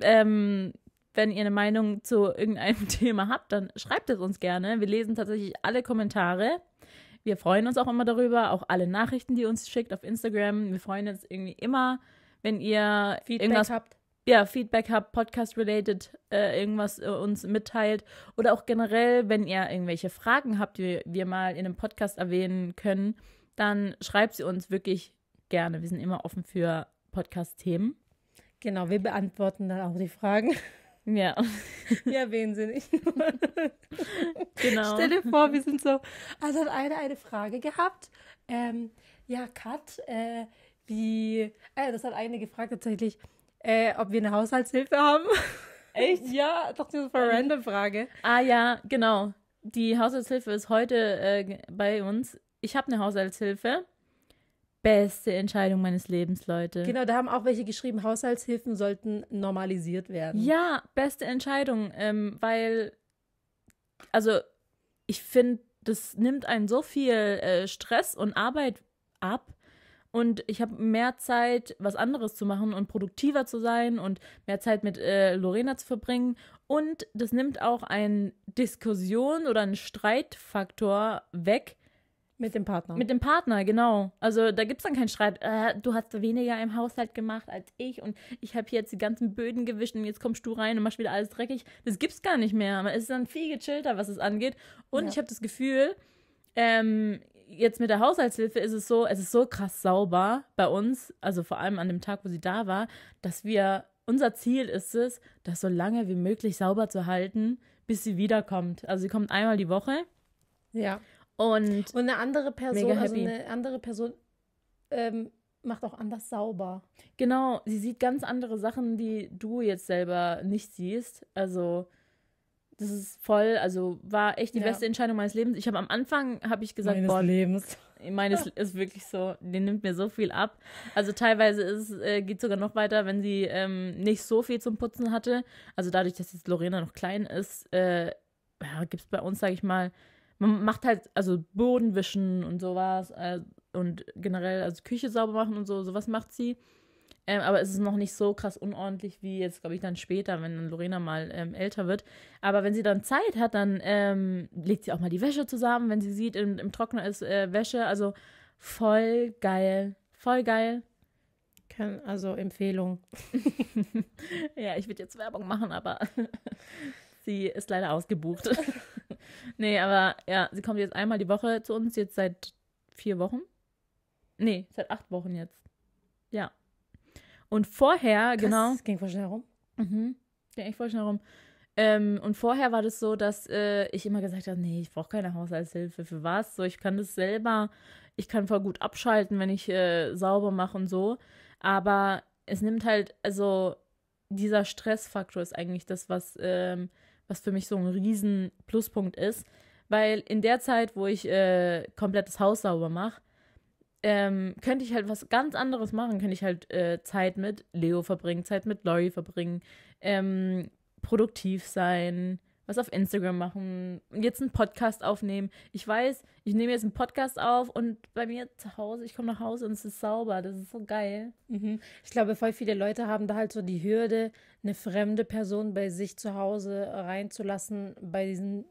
Speaker 1: ähm, wenn ihr eine Meinung zu irgendeinem Thema habt, dann schreibt es uns gerne. Wir lesen tatsächlich alle Kommentare. Wir freuen uns auch immer darüber, auch alle Nachrichten, die ihr uns schickt auf Instagram. Wir freuen uns irgendwie immer, wenn ihr Feedback irgendwas habt ja, Feedback habt, Podcast-related äh, irgendwas äh, uns mitteilt oder auch generell, wenn ihr irgendwelche Fragen habt, die wir mal in einem Podcast erwähnen können, dann schreibt sie uns wirklich gerne. Wir sind immer offen für Podcast-Themen. Genau, wir beantworten dann auch die Fragen. Ja. Wir erwähnen sie nicht. genau. Stell dir vor, wir sind so. Also hat eine eine Frage gehabt. Ähm, ja, Kat, äh, wie. Äh, das hat eine gefragt tatsächlich äh, ob wir eine Haushaltshilfe haben. Echt? ja, doch, diese war random Frage. Ah ja, genau. Die Haushaltshilfe ist heute äh, bei uns. Ich habe eine Haushaltshilfe. Beste Entscheidung meines Lebens, Leute. Genau, da haben auch welche geschrieben, Haushaltshilfen sollten normalisiert werden. Ja, beste Entscheidung, ähm, weil, also ich finde, das nimmt einen so viel äh, Stress und Arbeit ab und ich habe mehr Zeit, was anderes zu machen und produktiver zu sein und mehr Zeit mit äh, Lorena zu verbringen. Und das nimmt auch einen Diskussion oder einen Streitfaktor weg, mit dem Partner. Mit dem Partner, genau. Also da gibt es dann keinen Streit. Äh, du hast weniger im Haushalt gemacht als ich und ich habe jetzt die ganzen Böden gewischt und jetzt kommst du rein und machst wieder alles dreckig. Das gibt's gar nicht mehr. Man ist dann viel gechillter, was es angeht. Und ja. ich habe das Gefühl, ähm, jetzt mit der Haushaltshilfe ist es so, es ist so krass sauber bei uns, also vor allem an dem Tag, wo sie da war, dass wir, unser Ziel ist es, das so lange wie möglich sauber zu halten, bis sie wiederkommt. Also sie kommt einmal die Woche. Ja. Und, und eine andere Person, also eine andere Person ähm, macht auch anders sauber. Genau, sie sieht ganz andere Sachen, die du jetzt selber nicht siehst. Also das ist voll, also war echt die ja. beste Entscheidung meines Lebens. Ich habe am Anfang habe ich gesagt, meines boah, Lebens. Meines ist wirklich so, den nimmt mir so viel ab. Also teilweise ist, äh, geht sogar noch weiter, wenn sie ähm, nicht so viel zum Putzen hatte. Also dadurch, dass jetzt Lorena noch klein ist, äh, ja, gibt es bei uns, sage ich mal, man macht halt also Bodenwischen und sowas äh, und generell also Küche sauber machen und so, sowas macht sie. Ähm, aber es ist noch nicht so krass unordentlich wie jetzt, glaube ich, dann später, wenn dann Lorena mal ähm, älter wird. Aber wenn sie dann Zeit hat, dann ähm, legt sie auch mal die Wäsche zusammen, wenn sie sieht, im, im Trockner ist äh, Wäsche. Also voll geil. Voll geil. also Empfehlung. ja, ich würde jetzt Werbung machen, aber sie ist leider ausgebucht. nee, aber ja, sie kommt jetzt einmal die Woche zu uns, jetzt seit vier Wochen. Nee, seit acht Wochen jetzt. Ja, und vorher, Krass, genau. Das ging voll schnell rum. Mhm. Ging echt voll schnell rum. Ähm, und vorher war das so, dass äh, ich immer gesagt habe, nee, ich brauche keine Haushaltshilfe. Für was? So, ich kann das selber, ich kann voll gut abschalten, wenn ich äh, sauber mache und so. Aber es nimmt halt, also dieser Stressfaktor ist eigentlich das, was, ähm, was für mich so ein riesen Pluspunkt ist. Weil in der Zeit, wo ich äh, komplett das Haus sauber mache, ähm, könnte ich halt was ganz anderes machen. Könnte ich halt äh, Zeit mit Leo verbringen, Zeit mit Lori verbringen, ähm, produktiv sein, was auf Instagram machen, jetzt einen Podcast aufnehmen. Ich weiß, ich nehme jetzt einen Podcast auf und bei mir zu Hause, ich komme nach Hause und es ist sauber. Das ist so geil. Mhm. Ich glaube, voll viele Leute haben da halt so die Hürde, eine fremde Person bei sich zu Hause reinzulassen, bei diesem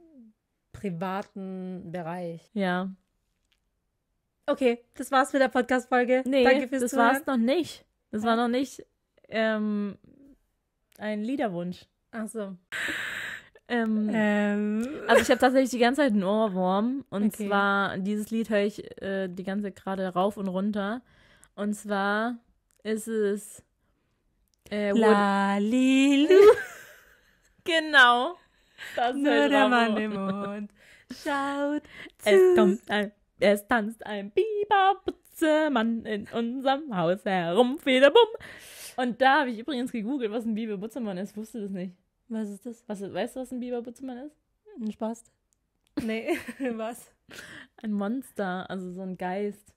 Speaker 1: privaten Bereich. Ja. Okay, das war's mit der Podcast-Folge. Nee, Danke fürs das Zuhören. war's noch nicht. Das war noch nicht ähm, ein Liederwunsch. Ach so. Ähm, ähm. Also ich habe tatsächlich die ganze Zeit einen Ohrwurm. Und okay. zwar, dieses Lied höre ich äh, die ganze Zeit gerade rauf und runter. Und zwar ist es äh, La Lilu. genau. Das Nur der Mann im Mund schaut. Zu. Es kommt ein es tanzt ein Biberbutzemann in unserem Haus herum, Federbumm. Und da habe ich übrigens gegoogelt, was ein Biberbutzemann ist. Wusste das nicht. Was ist das? Was, weißt du, was ein Biberbutzemann ist? Ein Spaß. Nee, was? Ein Monster, also so ein Geist.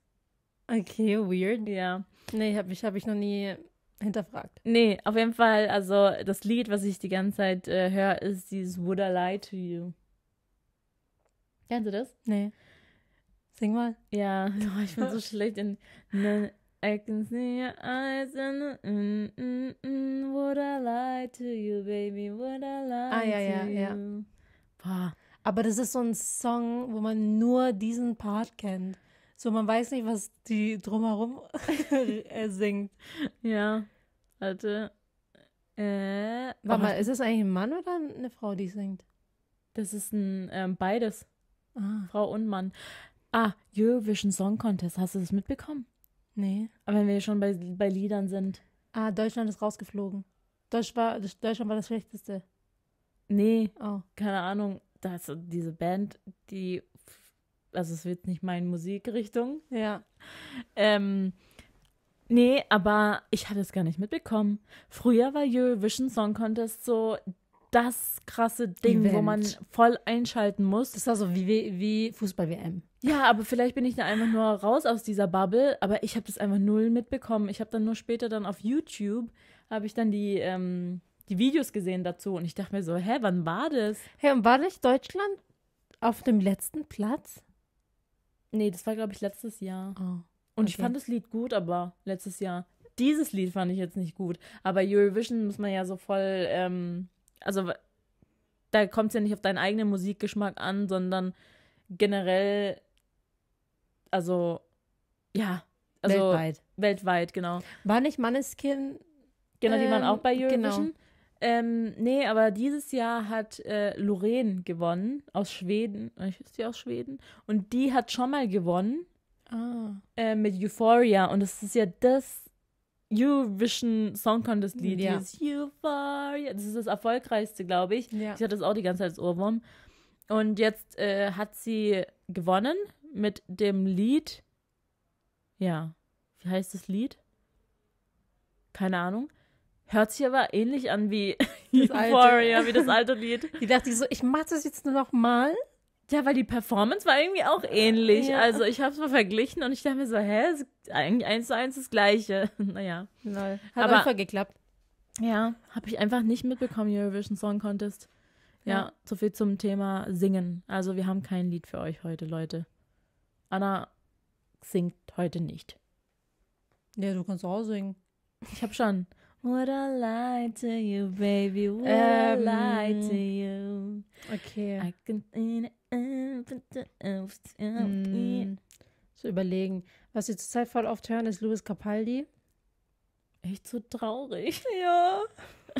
Speaker 1: Okay, weird. Ja. Nee, habe ich, habe ich noch nie hinterfragt. Nee, auf jeden Fall, also das Lied, was ich die ganze Zeit äh, höre, ist dieses Would I Lie to You. Kennst du das? Nee. Sing mal. Ja, oh, ich bin so schlecht in. Ne, I can see your eyes and mm, mm, mm, would I lie to you, baby? Would I lie ah, ja, ja, ja. Boah. Aber das ist so ein Song, wo man nur diesen Part kennt. So, man weiß nicht, was die drumherum singt. Ja. Warte. Äh, Warte mal, ist das eigentlich ein Mann oder eine Frau, die singt? Das ist ein ähm, beides. Ah. Frau und Mann. Ah, Eurovision Song Contest. Hast du das mitbekommen? Nee. Aber wenn wir schon bei, bei Liedern sind. Ah, Deutschland ist rausgeflogen. Deutsch war, Deutschland war das Schlechteste. Nee. Oh. Keine Ahnung. Da diese Band, die. Also, es wird nicht meine Musikrichtung. Ja. Ähm. Nee, aber ich hatte es gar nicht mitbekommen. Früher war Eurovision Song Contest so das krasse Ding, Event. wo man voll einschalten muss. Das war so wie, wie Fußball-WM. Ja, aber vielleicht bin ich da einfach nur raus aus dieser Bubble, aber ich habe das einfach null mitbekommen. Ich habe dann nur später dann auf YouTube, habe ich dann die, ähm, die Videos gesehen dazu und ich dachte mir so, hä, wann war das? Hey, und war nicht Deutschland auf dem letzten Platz? Nee, das war, glaube ich, letztes Jahr. Oh, und ich fand das Lied gut, aber letztes Jahr. Dieses Lied fand ich jetzt nicht gut. Aber Eurovision muss man ja so voll, ähm, also da kommt es ja nicht auf deinen eigenen Musikgeschmack an, sondern generell also ja, also weltweit. Weltweit, genau. War nicht Manneskin? Genau, die waren ähm, auch bei genau. Eurovision. Genau. Ähm, nee, aber dieses Jahr hat äh, Lorraine gewonnen aus Schweden. Äh, ist die aus Schweden? Und die hat schon mal gewonnen ah. äh, mit Euphoria. Und das ist ja das Eurovision Song Contest Lied. Ja. Dieses Euphoria. Das ist das erfolgreichste, glaube ich. Ja. Ich hatte das auch die ganze Zeit als Ohrwurm. Und jetzt äh, hat sie gewonnen mit dem Lied. Ja, wie heißt das Lied? Keine Ahnung. Hört sich aber ähnlich an wie Euphoria, wie das alte Lied. Die dachte so, ich mach das jetzt nur noch mal. Ja, weil die Performance war irgendwie auch ähnlich. Ja. Also ich habe es mal verglichen und ich dachte mir so, hä, eigentlich eins zu eins das Gleiche. naja. Lol. Hat aber, einfach geklappt. Ja, habe ich einfach nicht mitbekommen, Eurovision Song Contest. Ja, ja, so viel zum Thema Singen. Also wir haben kein Lied für euch heute, Leute. Anna singt heute nicht. Ja, du kannst auch singen. Ich hab schon. Would I lie to you, baby? Would ähm, I lie to you? Okay. I can... mm. So überlegen. Was wir zurzeit voll oft hören, ist Louis Capaldi. Echt so traurig. Ja.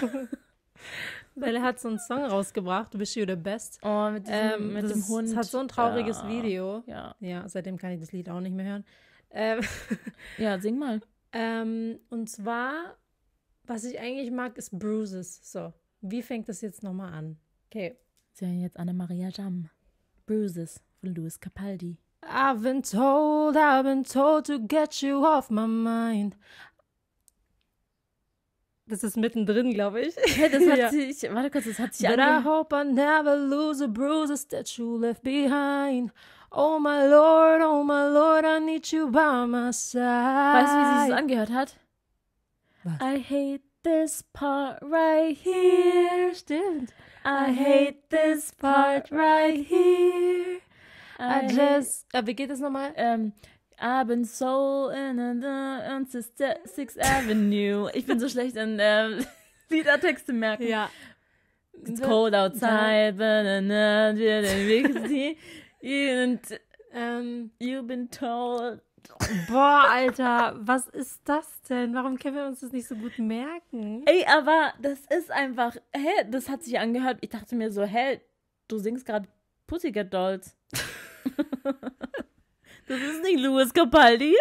Speaker 1: weil er hat so einen Song rausgebracht, Wish You the Best. Oh, mit, diesem, ähm, mit das dem Hund. Das hat so ein trauriges ja. Video. Ja. ja, seitdem kann ich das Lied auch nicht mehr hören. Ähm, ja, sing mal. Ähm, und zwar, was ich eigentlich mag, ist Bruises. So, wie fängt das jetzt nochmal an? Okay. Sie hören jetzt Anna-Maria Jam. Bruises von Louis Capaldi. I've been told, I've been told to get you off my mind. Das ist mittendrin, glaube ich. das hat ja. sich, warte kurz, das hat sich But I hope I never lose the bruises that you left behind. Oh my Lord, oh my Lord, I need you by my side. Weißt du, wie sie das angehört hat? Was? I hate this part right here. Stimmt. I hate this part right here. I, I just. Aber äh, wie geht das nochmal? Ähm, I've been so in the Sister Sixth Avenue. Ich bin so schlecht in äh, Liedertexte merken. Ja. It's cold outside, and ähm. you've been told. Boah, Alter, was ist das denn? Warum können wir uns das nicht so gut merken? Ey, aber das ist einfach, hä, das hat sich angehört. Ich dachte mir so, hä, du singst gerade Pussycat Dolls. Das ist nicht Louis Capaldi.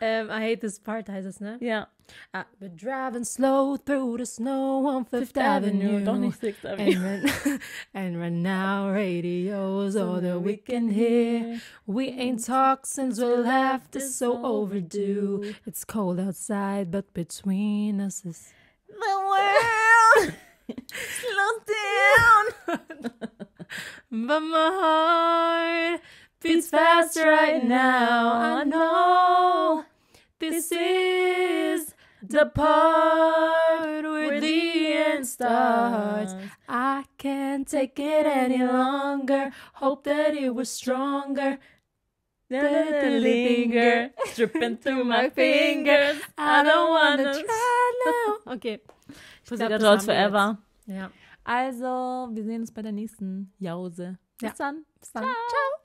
Speaker 1: Um, I hate this part, heißt es, ne? Ja. Uh, we're driving slow through the snow on Fifth, Fifth Avenue. Doch nicht Sixth Avenue. And, right now radio's all that we can hear. We ain't talked since we left, it's so overdue. It's cold outside, but between us is... The world slow down. but my heart beats fast right now. I know this is the part where the end starts. I can't take it any longer. Hope that it was stronger. Then linger, dripping through my fingers. I don't wanna try now. Okay. Pussycat Dolls Forever. Ja. Also, wir sehen uns bei der nächsten Jause. Bis ja. dann. Bis dann. Ciao. Ciao.